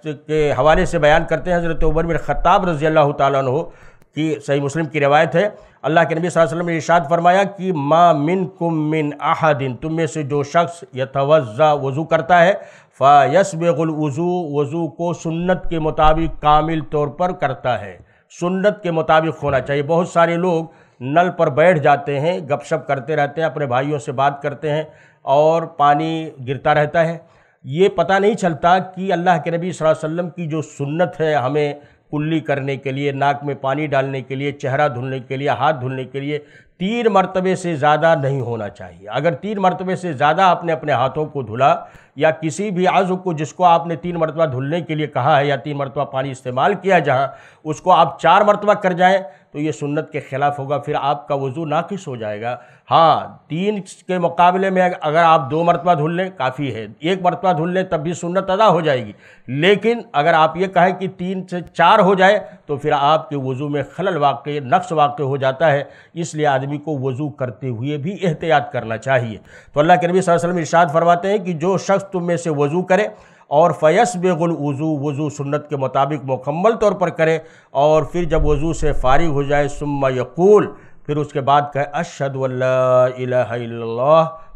के हवाले से बयान करते हैं हज़रत उमर बिन ख़त्ताब रज़ी अल्लाह तु कि सही मुस्लिम की रिवायत है अल्लाह के नबी वसल्लम ने इशाद फरमाया कि मा मिन कुम मिन आहदिन तुम में से जो शख्स यतवज़ा वज़ू करता है फ़ायसबुलवज़ू वज़ू को सुन्नत के मुताबिक कामिल तौर पर करता है सुन्नत के मुताबिक होना चाहिए बहुत सारे लोग नल पर बैठ जाते हैं गपशप करते रहते हैं अपने भाइयों से बात करते हैं और पानी गिरता रहता है ये पता नहीं चलता कि अल्लाह के नबी वसल्लम की जो सुन्नत है हमें कुल्ली करने के लिए नाक में पानी डालने के लिए चेहरा धुलने के लिए हाथ धुलने के लिए तीन मरतबे से ज़्यादा नहीं होना चाहिए अगर तीन मरतबे से ज़्यादा आपने अपने हाथों को धुला या किसी भी आज़ को जिसको आपने तीन मरतबा धुलने के लिए कहा है या तीन मरतबा पानी इस्तेमाल किया जहाँ उसको आप चार मरतबा कर जाएँ तो ये सुन्नत के ख़िलाफ़ होगा फिर आपका वज़ू नाकिस हो जाएगा हाँ तीन के मुकाबले में अगर आप दो मरतबा धुल लें काफ़ी है एक मरतबा धुल लें तब भी सुन्नत अदा हो जाएगी लेकिन अगर आप ये कहें कि तीन से चार हो जाए तो फिर आपके वज़ू में खलल वाक़ नक्स वाक़ हो जाता है इसलिए आदमी को वज़ू करते हुए भी एहतियात करना चाहिए तो अल्लाह के नबी वसल्लम इरशाद फरमाते हैं कि जो शख्स तुम में से वज़ू करे और फ़यस बेगुल वज़ू वज़ू सुन्नत के मुताबिक मुकम्मल तौर पर करें और फिर जब वज़ू से फारिग हो जाए सुम्मा यकूल फिर उसके बाद कहे अशद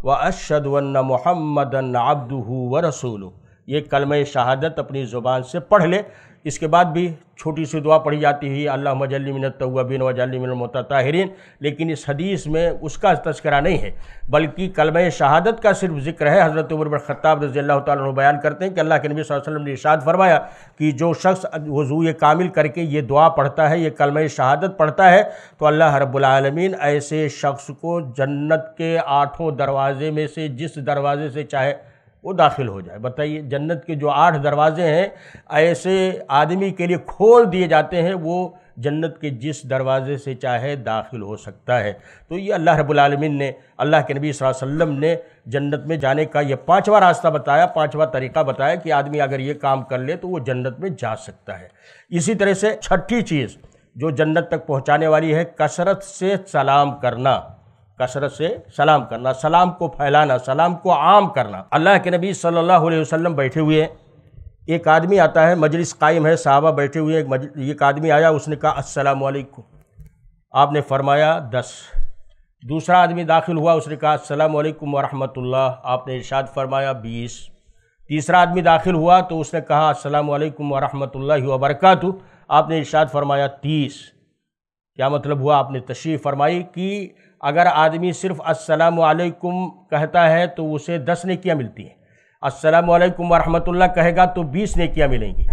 व अशद वन्न महमदन अब्दू व रसूल ये कलम शहादत अपनी ज़ुबान से पढ़ ले इसके बाद भी छोटी सी दुआ पढ़ी जाती है अल्लाह मजली मिनत तौबिन वजली मिन ताहरीन लेकिन इस हदीस में उसका तस्करा नहीं है बल्कि कलम शहादत का सिर्फ जिक्र है हज़रत उमर ख़त्ताब रजी अल्लाह तु बयान करते हैं कि अल्लाह के नबी वसल्लम ने इशाद फरमाया कि जो शख्स वजू कामिल करके ये दुआ पढ़ता है ये कलम शहादत पढ़ता है तो अल्लाह रबालमीन ऐसे शख्स को जन्नत के आठों दरवाज़े में से जिस दरवाज़े से चाहे वो दाखिल हो जाए बताइए जन्नत के जो आठ दरवाजे हैं ऐसे आदमी के लिए खोल दिए जाते हैं वो जन्नत के जिस दरवाजे से चाहे दाखिल हो सकता है तो ये अल्लाह रबालमीन ने अल्लाह के नबी वसल्लम ने जन्नत में जाने का ये पांचवा रास्ता बताया पांचवा तरीका बताया कि आदमी अगर ये काम कर ले तो वो जन्नत में जा सकता है इसी तरह से छठी चीज़ जो जन्नत तक पहुँचाने वाली है कसरत से सलाम करना कसरत से सलाम करना सलाम को फैलाना सलाम को आम करना अल्लाह के नबी सल्लल्लाहु अलैहि वसल्लम बैठे हुए हैं एक आदमी आता है मजलिस कायम है साहबा बैठे हुए एक एक आदमी आया उसने कहा वालेकुम आपने फरमाया दस दूसरा आदमी दाखिल हुआ उसने कहा व वरहमतुल्लाह आपने इर्शाद फरमाया बीस तीसरा आदमी दाखिल हुआ तो उसने कहा असलकुम वरहमतुल्लाहि वबरकत आपने इर्शाद फरमाया तीस क्या मतलब हुआ आपने तशरीफ़ फरमाई कि अगर आदमी सिर्फ असलकुम कहता है तो उसे दस नेकियाँ मिलती हैं असलकुम वरहमतुल्ला कहेगा तो बीस नेकियाँ मिलेंगी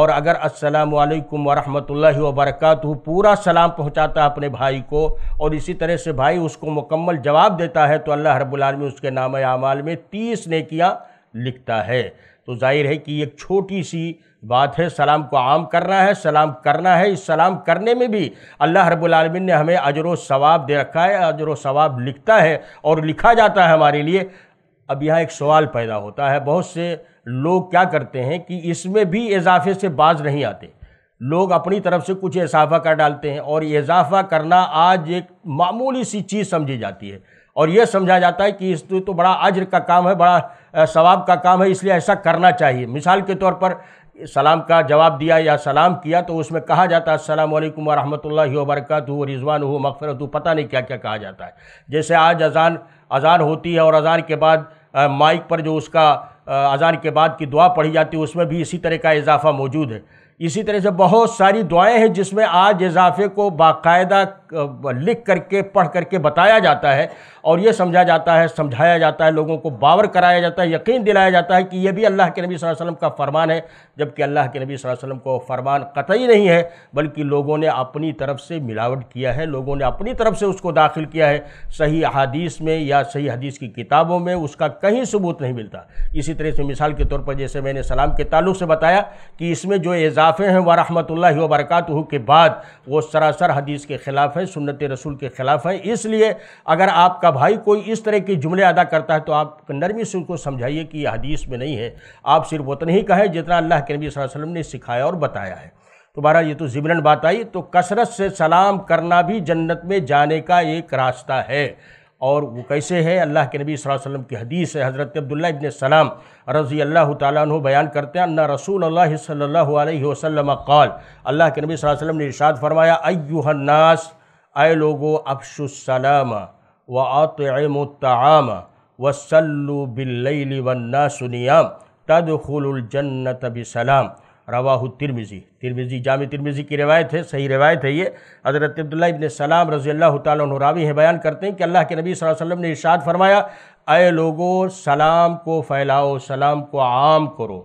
और अगर असलकुम वरहमतुल्ला वबरक पूरा सलाम पहुँचाता है अपने भाई को और इसी तरह से भाई उसको मुकम्मल जवाब देता है तो अल्लाह रब्बुलमी उसके नाम आमाल में तीस नेकियाँ लिखता है तो जाहिर है कि एक छोटी सी बात है सलाम को आम करना है सलाम करना है इस सलाम करने में भी अल्लाह रब्बुलमीन ने हमें अजर सवाब दे रखा है अजर सवाब लिखता है और लिखा जाता है हमारे लिए अब यहाँ एक सवाल पैदा होता है बहुत से लोग क्या करते हैं कि इसमें भी इजाफे से बाज नहीं आते लोग अपनी तरफ से कुछ इजाफा कर डालते हैं और इजाफा करना आज एक मामूली सी चीज़ समझी जाती है और यह समझा जाता है कि इस तो, तो बड़ा अज्र का काम है बड़ा सवाब का काम है इसलिए ऐसा करना चाहिए मिसाल के तौर पर सलाम का जवाब दिया या सलाम किया तो उसमें कहा जाता है असलम वरहमल वरक रिजवान हो हो पता नहीं क्या क्या कहा जाता है जैसे आज अजान अजान होती है और अजान के बाद माइक पर जो उसका अजान के बाद की दुआ पढ़ी जाती है उसमें भी इसी तरह का इजाफा मौजूद है इसी तरह से बहुत सारी दुआएं हैं जिसमें आज इजाफे को बाकायदा लिख करके पढ़ करके बताया जाता है और ये समझा जाता है समझाया जाता है लोगों को बावर कराया जाता है यकीन दिलाया जाता है कि ये भी अल्लाह के नबी वसल्लम का फ़रमान है जबकि अल्लाह के नबी वसल्लम को फ़रमान कतई नहीं है बल्कि लोगों ने अपनी तरफ से मिलावट किया है लोगों ने अपनी तरफ से उसको दाखिल किया है सही अहादीस में या सही हदीस की किताबों में उसका कहीं सबूत नहीं मिलता इसी तरह से मिसाल के तौर पर जैसे मैंने सलाम के ताल्लुक से बताया कि इसमें जो इजाफ़े हैं वरहमत ला वरक़ात के बाद वो सरासर हदीस के ख़िलाफ़ है है सुन्नत रसूल के ख़िलाफ़ है इसलिए अगर आपका भाई कोई इस तरह के जुमले अदा करता है तो आप नरमी से उनको समझाइए कि यह हदीस में नहीं है आप सिर्फ उतना ही कहें जितना अल्लाह के नबी वसल्लम ने सिखाया और बताया है तो बहरहाल ये तो ज़िमरन बात आई तो कसरत से सलाम करना भी जन्नत में जाने का एक रास्ता है और वो कैसे है अल्लाह के नबी सल्लल्लाहु अलैहि वसल्लम की हदीस है हज़रत अब्दुल्ला इबन सलाम रज़ी अल्लाह तु बयान करते हैं अन्ना रसूल अल्लाह सल्लल्लाहु अलैहि वसल्लम कौल अल्लाह के नबी सल्लल्लाहु अलैहि वसल्लम ने इरशाद फरमाया अयुहन्नास अय लोगो अफशुसलाम व आतम वसल्लु बिल्लैल वन्ना सुनियाम तदखुलजन्नत बिसलाम रवाह तिरमिज़ी तिरमिज़ी जाम तिरमिज़ी की रिवायत है सही रिवायत है ये हज़रत अब्दुल्ला इबन सलाम रज़ी अल्लाह तरावी हैं बयान करते हैं कि अल्लाह के नबी वसल्लम ने इशाद फरमाया अय लोगो सलाम को फैलाओ सलाम को आम करो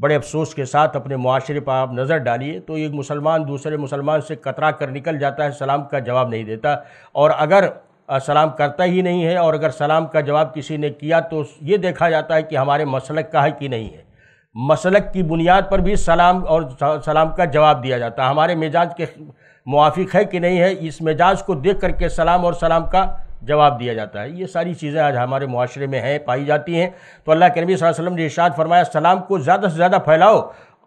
बड़े अफसोस के साथ अपने माशरे पर आप नज़र डालिए तो एक मुसलमान दूसरे मुसलमान से कतरा कर निकल जाता है सलाम का जवाब नहीं देता और अगर सलाम करता ही नहीं है और अगर सलाम का जवाब किसी ने किया तो ये देखा जाता है कि हमारे मसलक का है कि नहीं है मसलक की बुनियाद पर भी सलाम और सलाम का जवाब दिया जाता है हमारे मिजाज के मुआफ़ है कि नहीं है इस मिजाज को देख करके सलाम और सलाम का जवाब दिया जाता है ये सारी चीज़ें आज हमारे माशरे में हैं पाई जाती हैं तो अल्लाह के नबी वसल्लम ने इशाद फरमाया सलाम को ज़्यादा से ज़्यादा फैलाओ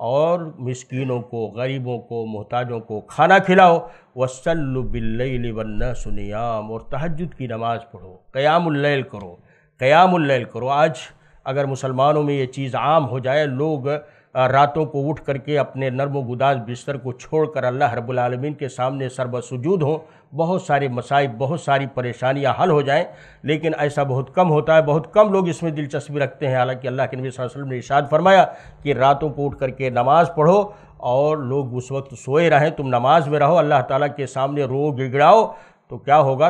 और मिसकिनों को गरीबों को मोहताजों को खाना खिलाओ वसल्लबिल्ल वन्ना सुनियाम और तहजद की नमाज़ पढ़ो क़यामुल्ल करो क़यामुल्ल करो आज अगर मुसलमानों में ये चीज़ आम हो जाए लोग रातों को उठ करके अपने नर्म गुदाज बिस्तर को छोड़कर अल्लाह रब्बुल रबालमीन के सामने सरबसजूद हों बहुत सारे मसाइब बहुत सारी परेशानियां हल हो जाएं लेकिन ऐसा बहुत कम होता है बहुत कम लोग इसमें दिलचस्पी रखते हैं हालांकि अल्लाह के नबी वसल्लम ने इशाद फरमाया कि रातों को उठ करके नमाज़ पढ़ो और लोग उस वक्त सोए रहें तुम नमाज में रहो अल्लाह ताला के सामने रो गिड़गड़ाओ तो क्या होगा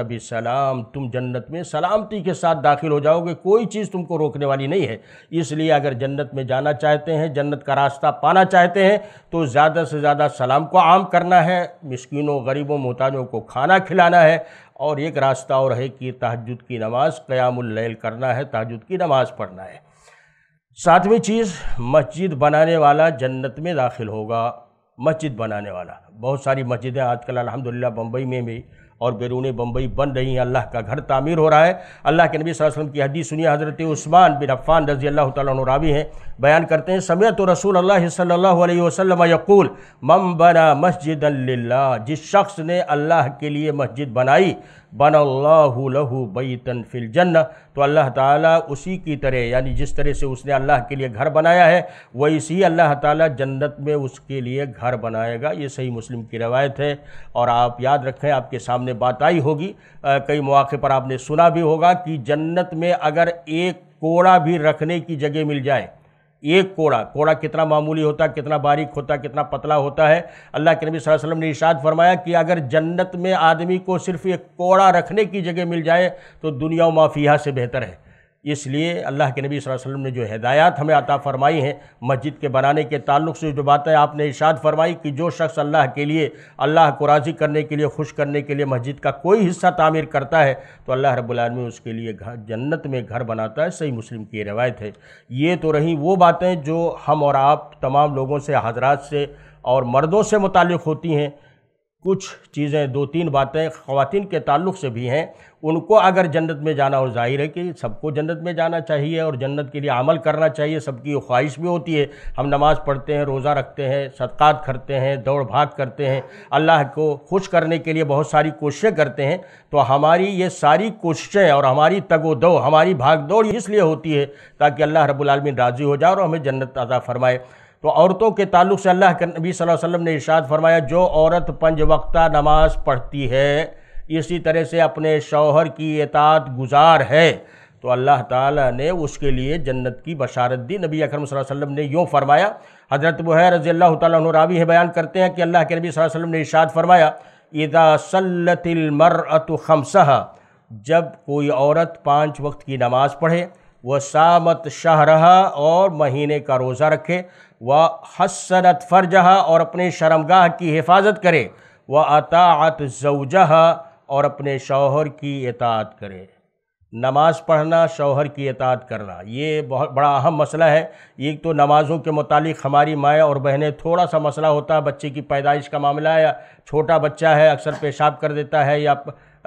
अभी सलाम तुम जन्नत में सलामती के साथ दाखिल हो जाओगे कोई चीज़ तुमको रोकने वाली नहीं है इसलिए अगर जन्नत में जाना चाहते हैं जन्नत का रास्ता पाना चाहते हैं तो ज़्यादा से ज़्यादा सलाम को आम करना है मिसकिनों गरीबों मोहताजों को खाना खिलाना है और एक रास्ता और है कि तहजद की नमाज़ क़यामुल्लैल करना है तहजद की नमाज़ पढ़ना है सातवीं चीज़ मस्जिद बनाने वाला जन्नत में दाखिल होगा मस्जिद बनाने वाला बहुत सारी मस्जिदें आजकल अलहमदिल्ला बम्बई में भी और बैरून बम्बई बन रही हैं अल्लाह का घर तामीर हो रहा है अल्लाह के नबी वसल्लम की हदीस सुनिए हज़रत उस्मान बिन अफ़ान रजी अल्लाह तुरावी हैं बयान करते हैं समय तो रसूल अल्लाह सल्ला वसलम यकूल मम बना मस्जिद जिस शख्स ने अल्लाह के लिए मस्जिद बनाई बन लहू बई तनफिल जन्न तो अल्लाह ताला उसी की तरह यानी जिस तरह से उसने अल्लाह के लिए घर बनाया है वैसे ही अल्लाह ताला जन्नत में उसके लिए घर बनाएगा ये सही मुस्लिम की रवायत है और आप याद रखें आपके सामने बात आई होगी कई मौक़े पर आपने सुना भी होगा कि जन्नत में अगर एक कोड़ा भी रखने की जगह मिल जाए एक कोड़ा कोड़ा कितना मामूली होता है कितना बारीक होता है कितना पतला होता है अल्लाह के नबी वसल्लम ने इशाद फरमाया कि अगर जन्नत में आदमी को सिर्फ एक कोड़ा रखने की जगह मिल जाए तो दुनिया माफिया से बेहतर है इसलिए अल्लाह के नबी वसल्लम ने जो हदायत हमें अता फ़रमाई हैं मस्जिद के बनाने के ताल्लुक से जो बातें आपने इशाद फरमाई कि जो शख्स अल्लाह के लिए अल्लाह को राज़ी करने के लिए खुश करने के लिए मस्जिद का कोई हिस्सा तामीर करता है तो अल्लाह रबालमी उसके लिए घर जन्नत में घर बनाता है सही मुस्लिम की रवायत है ये तो रही वो बातें जो हम और आप तमाम लोगों से हजरात से और मर्दों से मुतल होती हैं कुछ चीज़ें दो तीन बातें ख़वान के ताल्लुक से भी हैं उनको अगर जन्नत में जाना और जाहिर है कि सबको जन्नत में जाना चाहिए और जन्नत के लिए अमल करना चाहिए सबकी ख्वाहिश भी होती है हम नमाज़ पढ़ते हैं रोज़ा रखते हैं सदक़ात करते हैं दौड़ भाग करते हैं अल्लाह को खुश करने के लिए बहुत सारी कोशिशें करते हैं तो हमारी ये सारी कोशिशें और हमारी तगो तगोदो हमारी भाग दौड़ इसलिए होती है ताकि अल्लाह रब्बुल राज़ी हो जाए और हमें जन्नत अदा फरमाए तो औरतों के ताल्लुक से अल्लाह के नबी सल्लल्लाहु अलैहि वसल्लम ने इर्शाद फरमाया जो औरत पंज वक्ता नमाज पढ़ती है इसी तरह से अपने शौहर की एतात गुजार है तो अल्लाह ताला ने उसके लिए जन्नत की बशारत दी नबी अकरम वसल्लम ने यूँ फरमाया हज़रत बुहर रज़ी अल्लाह तु है बयान करते हैं कि अल्लाह के नबी वसल्लम ने इशाद फरमाया इदा सल्लतिलमरअत खमसहा जब कोई औरत पाँच वक्त की नमाज़ पढ़े वह सामत शाहरहा और महीने का रोज़ा रखे वह हसनत फ़र्जहा और अपने शर्मगाह की हिफाजत करे व अतात जवजहा और अपने शौहर की इतात करे नमाज़ पढ़ना शौहर की इतात करना ये बहुत बड़ा अहम मसला है एक तो नमाज़ों के मुतालिक हमारी माएँ और बहनें थोड़ा सा मसला होता है बच्चे की पैदाइश का मामला है या छोटा बच्चा है अक्सर पेशाब कर देता है या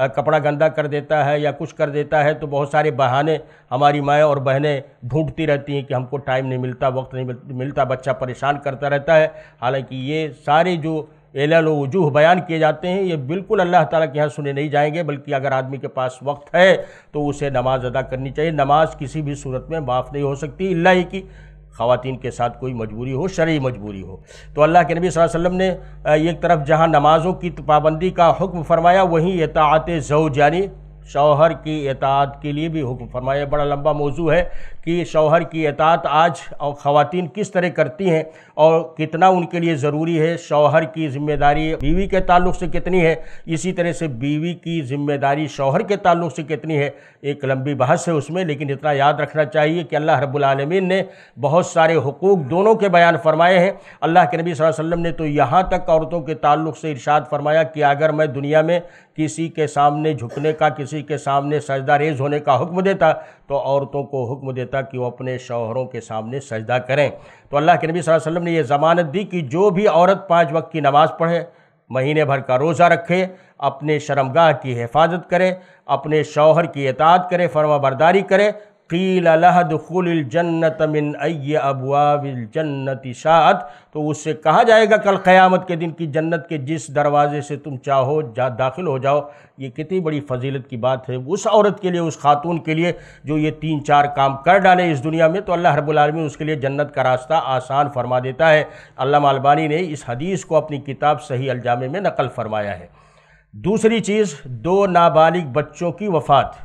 कपड़ा गंदा कर देता है या कुछ कर देता है तो बहुत सारे बहाने हमारी माएँ और बहनें ढूंढती रहती हैं कि हमको टाइम नहीं मिलता वक्त नहीं मिलता बच्चा परेशान करता रहता है हालांकि ये सारे जो एलल वजूह बयान किए जाते हैं ये बिल्कुल अल्लाह ताला के यहाँ सुने नहीं जाएंगे बल्कि अगर आदमी के पास वक्त है तो उसे नमाज़ अदा करनी चाहिए नमाज किसी भी सूरत में माफ़ नहीं हो सकती अल्लाह ही की ख़वान के साथ कोई मजबूरी हो शर्य मजबूरी हो तो अल्लाह के नबी वसल्लम ने एक तरफ जहाँ नमाज़ों की पाबंदी का हुक्म फरमाया वहीं एतात जो यानी शौहर की एतात के लिए भी हुक्म फरमाया बड़ा लंबा मौजू है कि शौहर की एतात आज और ख़वान किस तरह करती हैं और कितना उनके लिए ज़रूरी है शौहर की ज़िम्मेदारी बीवी के ताल्लुक से कितनी है इसी तरह से बीवी की ज़िम्मेदारी शौहर के ताल्लुक से कितनी है एक लंबी बहस है उसमें लेकिन इतना याद रखना चाहिए कि अल्लाह रब्लमीन ने बहुत सारे हकूक़ दोनों के बयान फरमाए हैं अल्लाह के नबी वसम ने तो यहाँ तक औरतों के ताल्लुक से इर्शाद फरमाया कि अगर मैं दुनिया में किसी के सामने झुकने का किसी के सामने सजदा रेज होने का हुक्म देता तो औरतों को हुक्म देता होता कि वो अपने शौहरों के सामने सजदा करें तो अल्लाह के नबी सल्लल्लाहु अलैहि वसल्लम ने यह ज़मानत दी कि जो भी औरत पाँच वक्त की नमाज़ पढ़े महीने भर का रोज़ा रखे अपने शर्मगाह की हिफाजत करे अपने शौहर की एतात करे फर्मा बरदारी करे कील अलहदुलजन्नत मिन अय अबवाबिलजन्नत शात तो उससे कहा जाएगा कल क़यामत के दिन की जन्नत के जिस दरवाज़े से तुम चाहो जा दाखिल हो जाओ ये कितनी बड़ी फजीलत की बात है उस औरत के लिए उस खातून के लिए जो ये तीन चार काम कर डाले इस दुनिया में तो अल्लाह रब्लमी उसके लिए जन्नत का रास्ता आसान फरमा देता है अल्लाह अलबानी ने इस हदीस को अपनी किताब सही अलजामे में नकल फरमाया है दूसरी चीज़ दो नाबालिग बच्चों की वफ़ात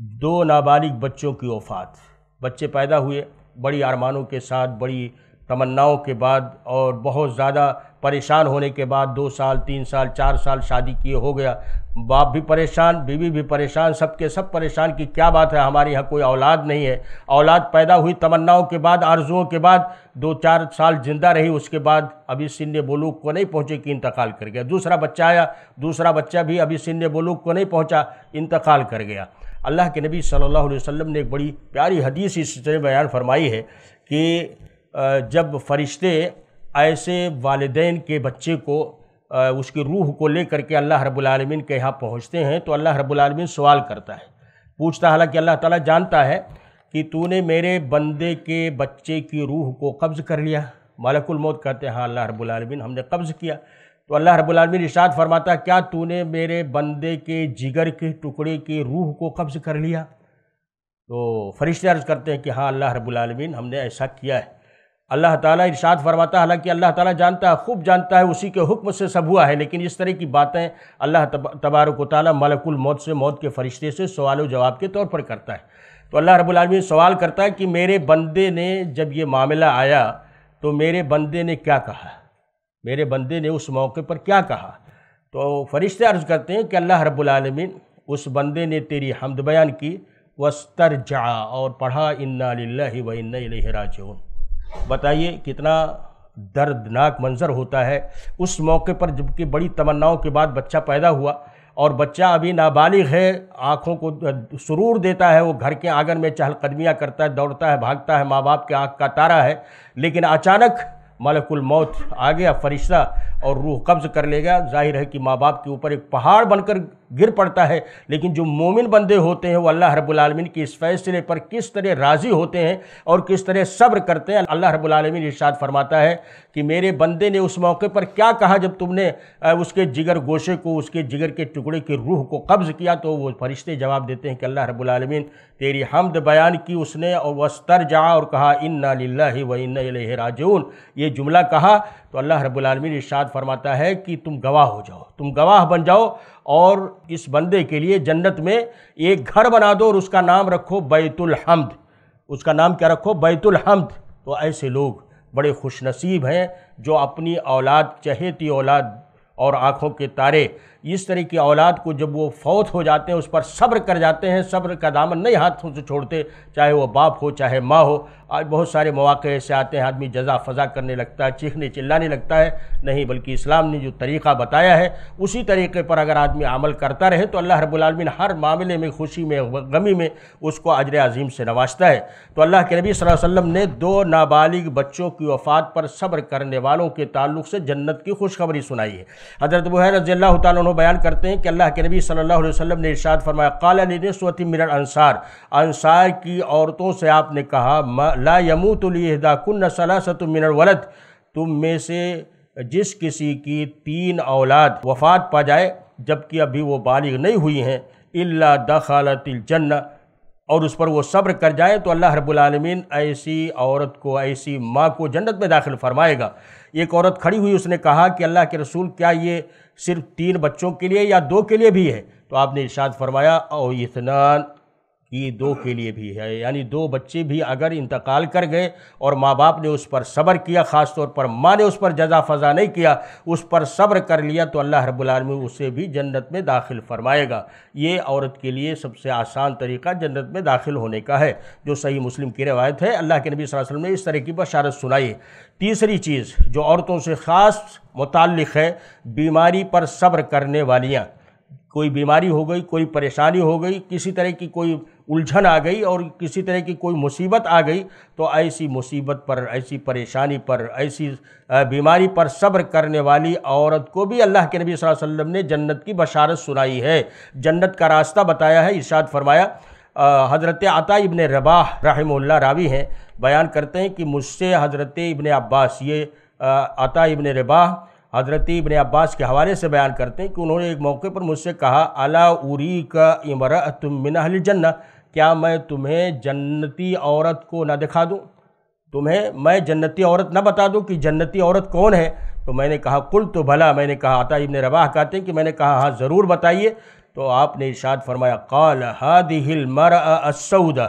दो नाबालिग बच्चों की वफात बच्चे पैदा हुए बड़ी अरमानों के साथ बड़ी तमन्नाओं के बाद और बहुत ज़्यादा परेशान होने के बाद दो साल तीन साल चार साल शादी किए हो गया बाप भी परेशान बीवी भी परेशान सबके सब परेशान कि क्या बात है हमारे यहाँ कोई औलाद नहीं है औलाद पैदा हुई तमन्नाओं के बाद आरजुओं के बाद दो चार साल ज़िंदा रही उसके बाद अभी सिन्य बोलूक को नहीं पहुँचे कि इंतकाल कर गया दूसरा बच्चा आया दूसरा बच्चा भी अभी सिन्य बोलूक को नहीं पहुँचा इंतकाल कर गया अल्लाह के नबी सल्लल्लाहु अलैहि वसल्लम ने एक बड़ी प्यारी हदीस इस बयान फरमाई है कि जब फरिश्ते ऐसे वालदेन के बच्चे को उसकी रूह को ले करके अल्लाह रबालमीन के यहाँ पहुँचते हैं तो अल्लाह रबालमीन सवाल करता है पूछता हालांकि अल्लाह ताला जानता है कि तूने मेरे बंदे के बच्चे की रूह को कब्ज़ कर लिया मालकुल मौत कहते हैं हाँ अल्लाह रबालमीन हमने कब्ज़ किया तो अल्लाह रब्बुल इशाद फरमाता क्या तूने मेरे बंदे के जिगर के टुकड़े के रूह को कब्ज़ कर लिया तो फरिश्ते अर्ज़ करते हैं कि हाँ अल्लाह रब्बुल हमने ऐसा किया है अल्लाह ताला इरशाद फरमाता है हालांकि अल्लाह ताला जानता है खूब जानता है उसी के हुक्म से सब हुआ है लेकिन इस तरह की बातें अल्लाह तबारक ताली मलकुल मौत से मौत के फरिश्ते से सवाल जवाब के तौर पर करता है तो अल्लाह रबुलामी सवाल करता है कि मेरे बंदे ने जब ये मामला आया तो मेरे बंदे ने क्या कहा मेरे बंदे ने उस मौके पर क्या कहा तो फरिश्ते अर्ज़ करते हैं कि अल्लाह रब्बुलमीन उस बंदे ने तेरी हमद बयान की वस्तर जा और पढ़ा इन्ना व इन्ना बताइए कितना दर्दनाक मंज़र होता है उस मौके पर जबकि बड़ी तमन्नाओं के बाद बच्चा पैदा हुआ और बच्चा अभी नाबालिग है आँखों को सुरूर देता है वो घर के आंगन में चहलकदमियाँ करता है दौड़ता है भागता है माँ बाप के आँख का तारा है लेकिन अचानक मलकुल मौत आ गया फरिश्ता और रूह कब्ज़ कर लेगा जाहिर है कि माँ बाप के ऊपर एक पहाड़ बनकर गिर पड़ता है लेकिन जो मोमिन बंदे होते हैं वो अल्लाह रबालमीन के इस फैसले पर किस तरह राज़ी होते हैं और किस तरह सब्र करते हैं अल्लाह रबालमीन इर्शाद फरमाता है कि मेरे बंदे ने उस मौके पर क्या कहा जब तुमने उसके जिगर गोशे को उसके जिगर के टुकड़े की रूह को कब्ज़ किया तो वो फरिश्ते जवाब देते हैं कि अल्लाह रबालमीन तेरी हमद बयान की उसने और वस्तर जा और कहा इन्ना ला व इन्ना राजून ये जुमला कहा तो अल्लाह रबालमीन इर्शाद फरमाता है कि तुम गवाह हो जाओ तुम गवाह बन जाओ और इस बंदे के लिए जन्नत में एक घर बना दो और उसका नाम रखो बैतुल हमद उसका नाम क्या रखो बैतुल हमद तो ऐसे लोग बड़े खुशनसीब हैं जो अपनी औलाद चहेती औलाद और आँखों के तारे इस तरह की औलाद को जब वो फौत हो जाते हैं उस पर सब्र कर जाते हैं सब्र का दामन नहीं हाथों से छोड़ते चाहे वो बाप हो चाहे माँ हो आज बहुत सारे मौाक़े ऐसे आते हैं आदमी जजा फजा करने लगता है चीखने चिल्लाने लगता है नहीं बल्कि इस्लाम ने जो तरीक़ा बताया है उसी तरीके पर अगर आदमी अमल करता रहे तो अल्लाह रबालमिन हर मामले में खुशी में गमी में उसको अजर अजीम से नवाजता है तो अल्लाह के नबी वसल्लम ने दो नाबालिग बच्चों की वफ़ात पर सब्र करने वालों के ताल्लुक से जन्नत की खुशखबरी सुनाई है हज़रत बुहर रज़ी वो बयान करते हैं कि अल्लाह के नबी सल्लल्लाहु अलैहि वसल्लम ने इरशाद फरमाया काला निस्वती मिनल अनसार अनसार की औरतों से आपने कहा ला यमू तुलदा कन्न सलासत मिनल वलद तुम में से जिस किसी की तीन औलाद वफात पा जाए जबकि अभी वो बालिग नहीं हुई हैं इल्ला दखालतजन्न और उस पर वो सब्र कर जाए तो अल्लाह रब्बुल रबालमीन ऐसी औरत को ऐसी माँ को जन्नत में दाखिल फरमाएगा एक औरत खड़ी हुई उसने कहा कि अल्लाह के रसूल क्या ये सिर्फ तीन बच्चों के लिए या दो के लिए भी है तो आपने इर्शाद फरमाया और इतना ये दो के लिए भी है यानी दो बच्चे भी अगर इंतकाल कर गए और माँ बाप ने उस पर सब्र किया ख़ास तौर पर माँ ने उस पर जजा फजा नहीं किया उस पर सब्र कर लिया तो अल्लाह रब्लम उसे भी जन्नत में दाखिल फरमाएगा ये औरत के लिए सबसे आसान तरीका जन्नत में दाखिल होने का है जो सही मुस्लिम की रवायत है अल्लाह के नबी वसल्लम ने इस तरह की बशारत सुनाई तीसरी चीज़ जो औरतों से ख़ास मुतल है बीमारी पर सब्र करने वालियाँ कोई बीमारी हो गई कोई परेशानी हो गई किसी तरह की कोई उलझन आ गई और किसी तरह की कोई मुसीबत आ गई तो ऐसी मुसीबत पर ऐसी परेशानी पर ऐसी बीमारी पर सब्र करने वाली औरत को भी अल्लाह के नबी वसल्लम ने जन्नत की बशारत सुनाई है जन्नत का रास्ता बताया है इर्शाद फरमाया हज़रत आता इबन रबाह रहमुल्ला रावी हैं बयान करते हैं कि मुझसे हज़रत इबन अब्बास ये आता इबन रबाह हज़रत इबन अब्बास के हवाले से बयान करते हैं कि उन्होंने एक मौके पर मुझसे कहा अला उरी का इमरा तुम मिनहल जन्ना क्या मैं तुम्हें जन्नती औरत को ना दिखा दूँ तुम्हें मैं जन्नती औरत ना बता दूँ कि जन्नती औरत कौन है तो मैंने कहा कुल तो भला मैंने कहा आता इबन रबाह कहते हैं कि मैंने कहा हाँ ज़रूर बताइए तो आपने इर्शाद फरमाया हाद हिल मर असऊदा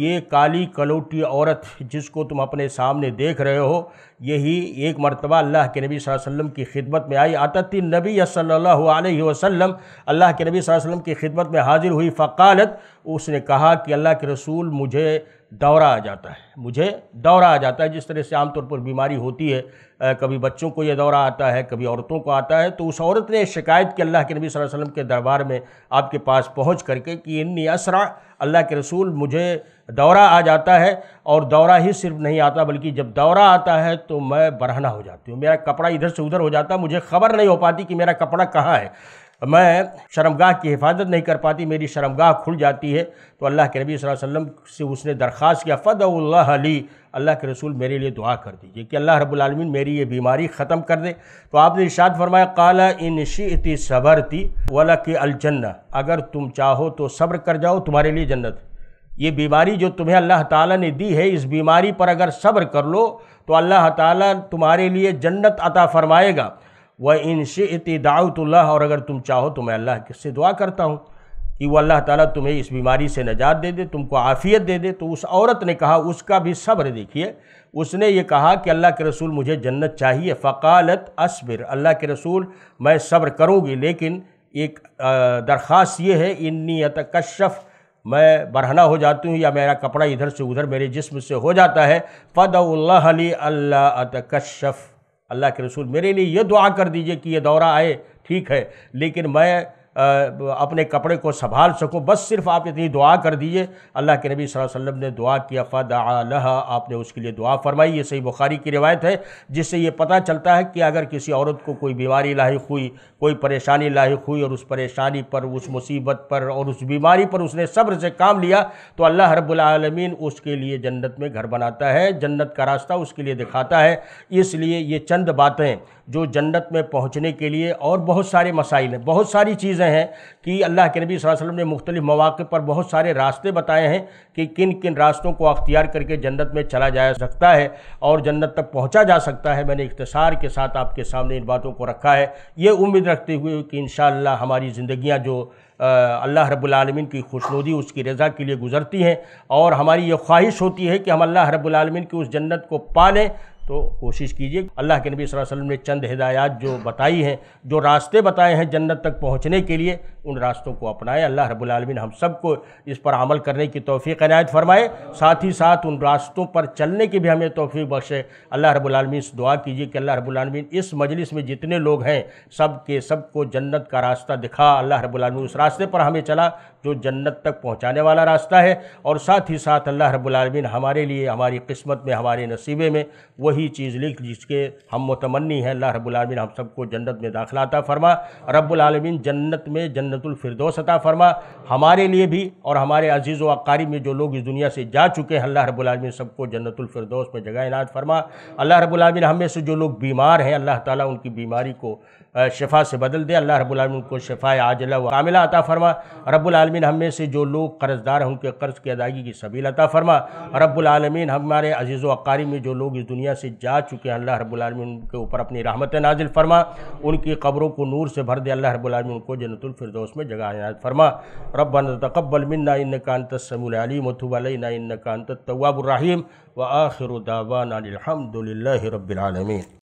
ये काली कलौटी औरत जिसको तुम अपने सामने देख रहे हो यही एक मरतबा अल्लाह के नबी वसल्लम की खिदमत में आई आतत नबी सल्लल्लाहु अलैहि वसल्लम अल्लाह के नबी वसल्लम की खिदमत में हाजिर हुई फ़कालत उसने कहा कि अल्लाह के रसूल मुझे दौरा आ जाता है मुझे दौरा आ जाता है जिस तरह से आमतौर पर बीमारी होती है आ, कभी बच्चों को यह दौरा आता है कभी औरतों को आता है तो उस औरत ने शिकायत की अल्लाह के नबी वसल्लम के दरबार में आपके पास पहुँच करके कि इन असरा अल्लाह के रसूल मुझे दौरा आ जाता है और दौरा ही सिर्फ नहीं आता बल्कि जब दौरा आता है तो मैं बरहना हो जाती हूँ मेरा कपड़ा इधर से उधर हो जाता मुझे खबर नहीं हो पाती कि मेरा कपड़ा कहाँ है मैं शर्मगाह की हिफाजत नहीं कर पाती मेरी शर्मगाह खुल जाती है तो अल्लाह के नबी वसल्लम से उसने दरख्वास्त किया फ़तः अली अल्लाह के रसूल मेरे लिए दुआ कर दीजिए कि अल्लाह रब्लमिन मेरी ये बीमारी ख़त्म कर दे तो आपने इशाद फरमाया काला इन शीति सबर थी के अलजन्ना अगर तुम चाहो तो सब्र कर जाओ तुम्हारे लिए जन्नत ये बीमारी जो तुम्हें अल्लाह ताला ने दी है इस बीमारी पर अगर सब्र कर लो तो अल्लाह ताला तुम्हारे लिए जन्नत अता फरमाएगा इन इनसे इतदाउतल्ला और अगर तुम चाहो तो मैं अल्लाह से दुआ करता हूँ कि वो अल्लाह ताला तुम्हें इस बीमारी से नजात दे दे तुमको आफ़ियत दे दे तो उस औरत ने कहा उसका भी सब्र देखिए उसने ये कहा कि अल्लाह के रसूल मुझे जन्नत चाहिए फ़कालत असबिर अल्लाह के रसूल मैं सब्र करूँगी लेकिन एक दरख्वास ये है इन्नी अतकशफ़ मैं बरहना हो जाती हूँ या मेरा कपड़ा इधर से उधर मेरे जिस्म से हो जाता है फ़दली अल्लाह अतकशफ़ अल्लाह के रसूल मेरे लिए ये दुआ कर दीजिए कि ये दौरा आए ठीक है लेकिन मैं अपने कपड़े को संभाल सको बस सिर्फ आप इतनी दुआ कर दीजिए अल्लाह के नबी सल्लल्लाहु अलैहि वसल्लम ने दुआ किया फ़द आपने उसके लिए दुआ फरमाई ये सही बुखारी की रिवायत है जिससे ये पता चलता है कि अगर किसी औरत को कोई बीमारी लाक हुई कोई परेशानी लाक हुई और उस परेशानी पर उस मुसीबत पर और उस बीमारी पर उसने सब्र से काम लिया तो अल्लाह रबालमीन उसके लिए जन्नत में घर बनाता है जन्नत का रास्ता उसके लिए दिखाता है इसलिए ये चंद बातें जो जन्नत में पहुँचने के लिए और बहुत सारे मसाइल हैं बहुत सारी चीज़ें हैं कि अल्लाह के नबी वसल्लम ने मुख्तलिफ़ मौाक़े पर बहुत सारे रास्ते बताए हैं कि किन किन रास्तों को अख्तियार करके जन्नत में चला जा सकता है और जन्नत तक पहुँचा जा सकता है मैंने इख्तसार के साथ आपके सामने इन बातों को रखा है ये उम्मीद रखते हुए कि इन हमारी ज़िंदियाँ जो अल्लाह रब्लमिन की खुशनुदी उसकी रज़ा के लिए गुज़रती हैं और हमारी ये ख्वाहिश होती है कि हम अल्लाह रब्लमिन की उस जन्नत को पा लें तो कोशिश कीजिए अल्लाह के नबी वसल्लम ने चंद हिदायत जो बताई हैं जो रास्ते बताए हैं जन्नत तक पहुँचने के लिए उन रास्तों को अपनाएं अल्लाह रबालमीन हम सबको इस पर अमल करने की तोफ़ी इनायत फरमाए साथ ही साथ उन रास्तों पर चलने की भी हमें तोफ़ी बख्शे अल्लाह रबालमीन से दुआ कीजिए कि अल्लाह रबालमीन इस मजलिस में जितने लोग हैं सब के सब को जन्नत का रास्ता दिखा अल्लाह रबालमीन उस रास्ते पर हमें चला जो जन्नत तक पहुँचाने वाला रास्ता है और साथ ही साथ अल्लाह रबालमीन हमारे लिए हमारी किस्मत में हमारे नसीबे में वही वही चीज़ लिख जिसके हम मतमनी हैं अल्लाह रब्लमिन हम सबको जन्नत में दाखिला अता फरमा रबालमिन जन्नत में जन्नतफरदोस अता फरमा हमारे लिए भी और हमारे अजीज़ व अकारी में जो लोग इस दुनिया से जा चुके हैं अल्लाह रब्लमिन सबको जन्नतफरदोस में जगह इनाज फरमा अल्लाह रबालमिन हमें से जो लोग बीमार हैं अल्लाह ताली उनकी बीमारी को शफा से बदल दे अल्लाह रब्लमिन को शफा आजला व कामिला अता फरमा रब्लमिन हम में से जो लोग कर्जदार हैं उनके कर्ज की अदायगी की सबील अता फरमा रबालमीन हमारे अजीज़ वकारी में जो लोग इस दुनिया से जा चुके हैं अल्लाह रब्लमिन के ऊपर अपनी रहमत नाजिल फरमा उनकी कब्रों को नूर से भर दे अल्लाह रब्लमिन को जन्नतफरदोस में जगह आयात फरमा रबन तकबल मिन्ना इन कानत समूलम वतुबलना इन कानत तवाबुररहीम व आखिर दावाना अलहमदिल्ला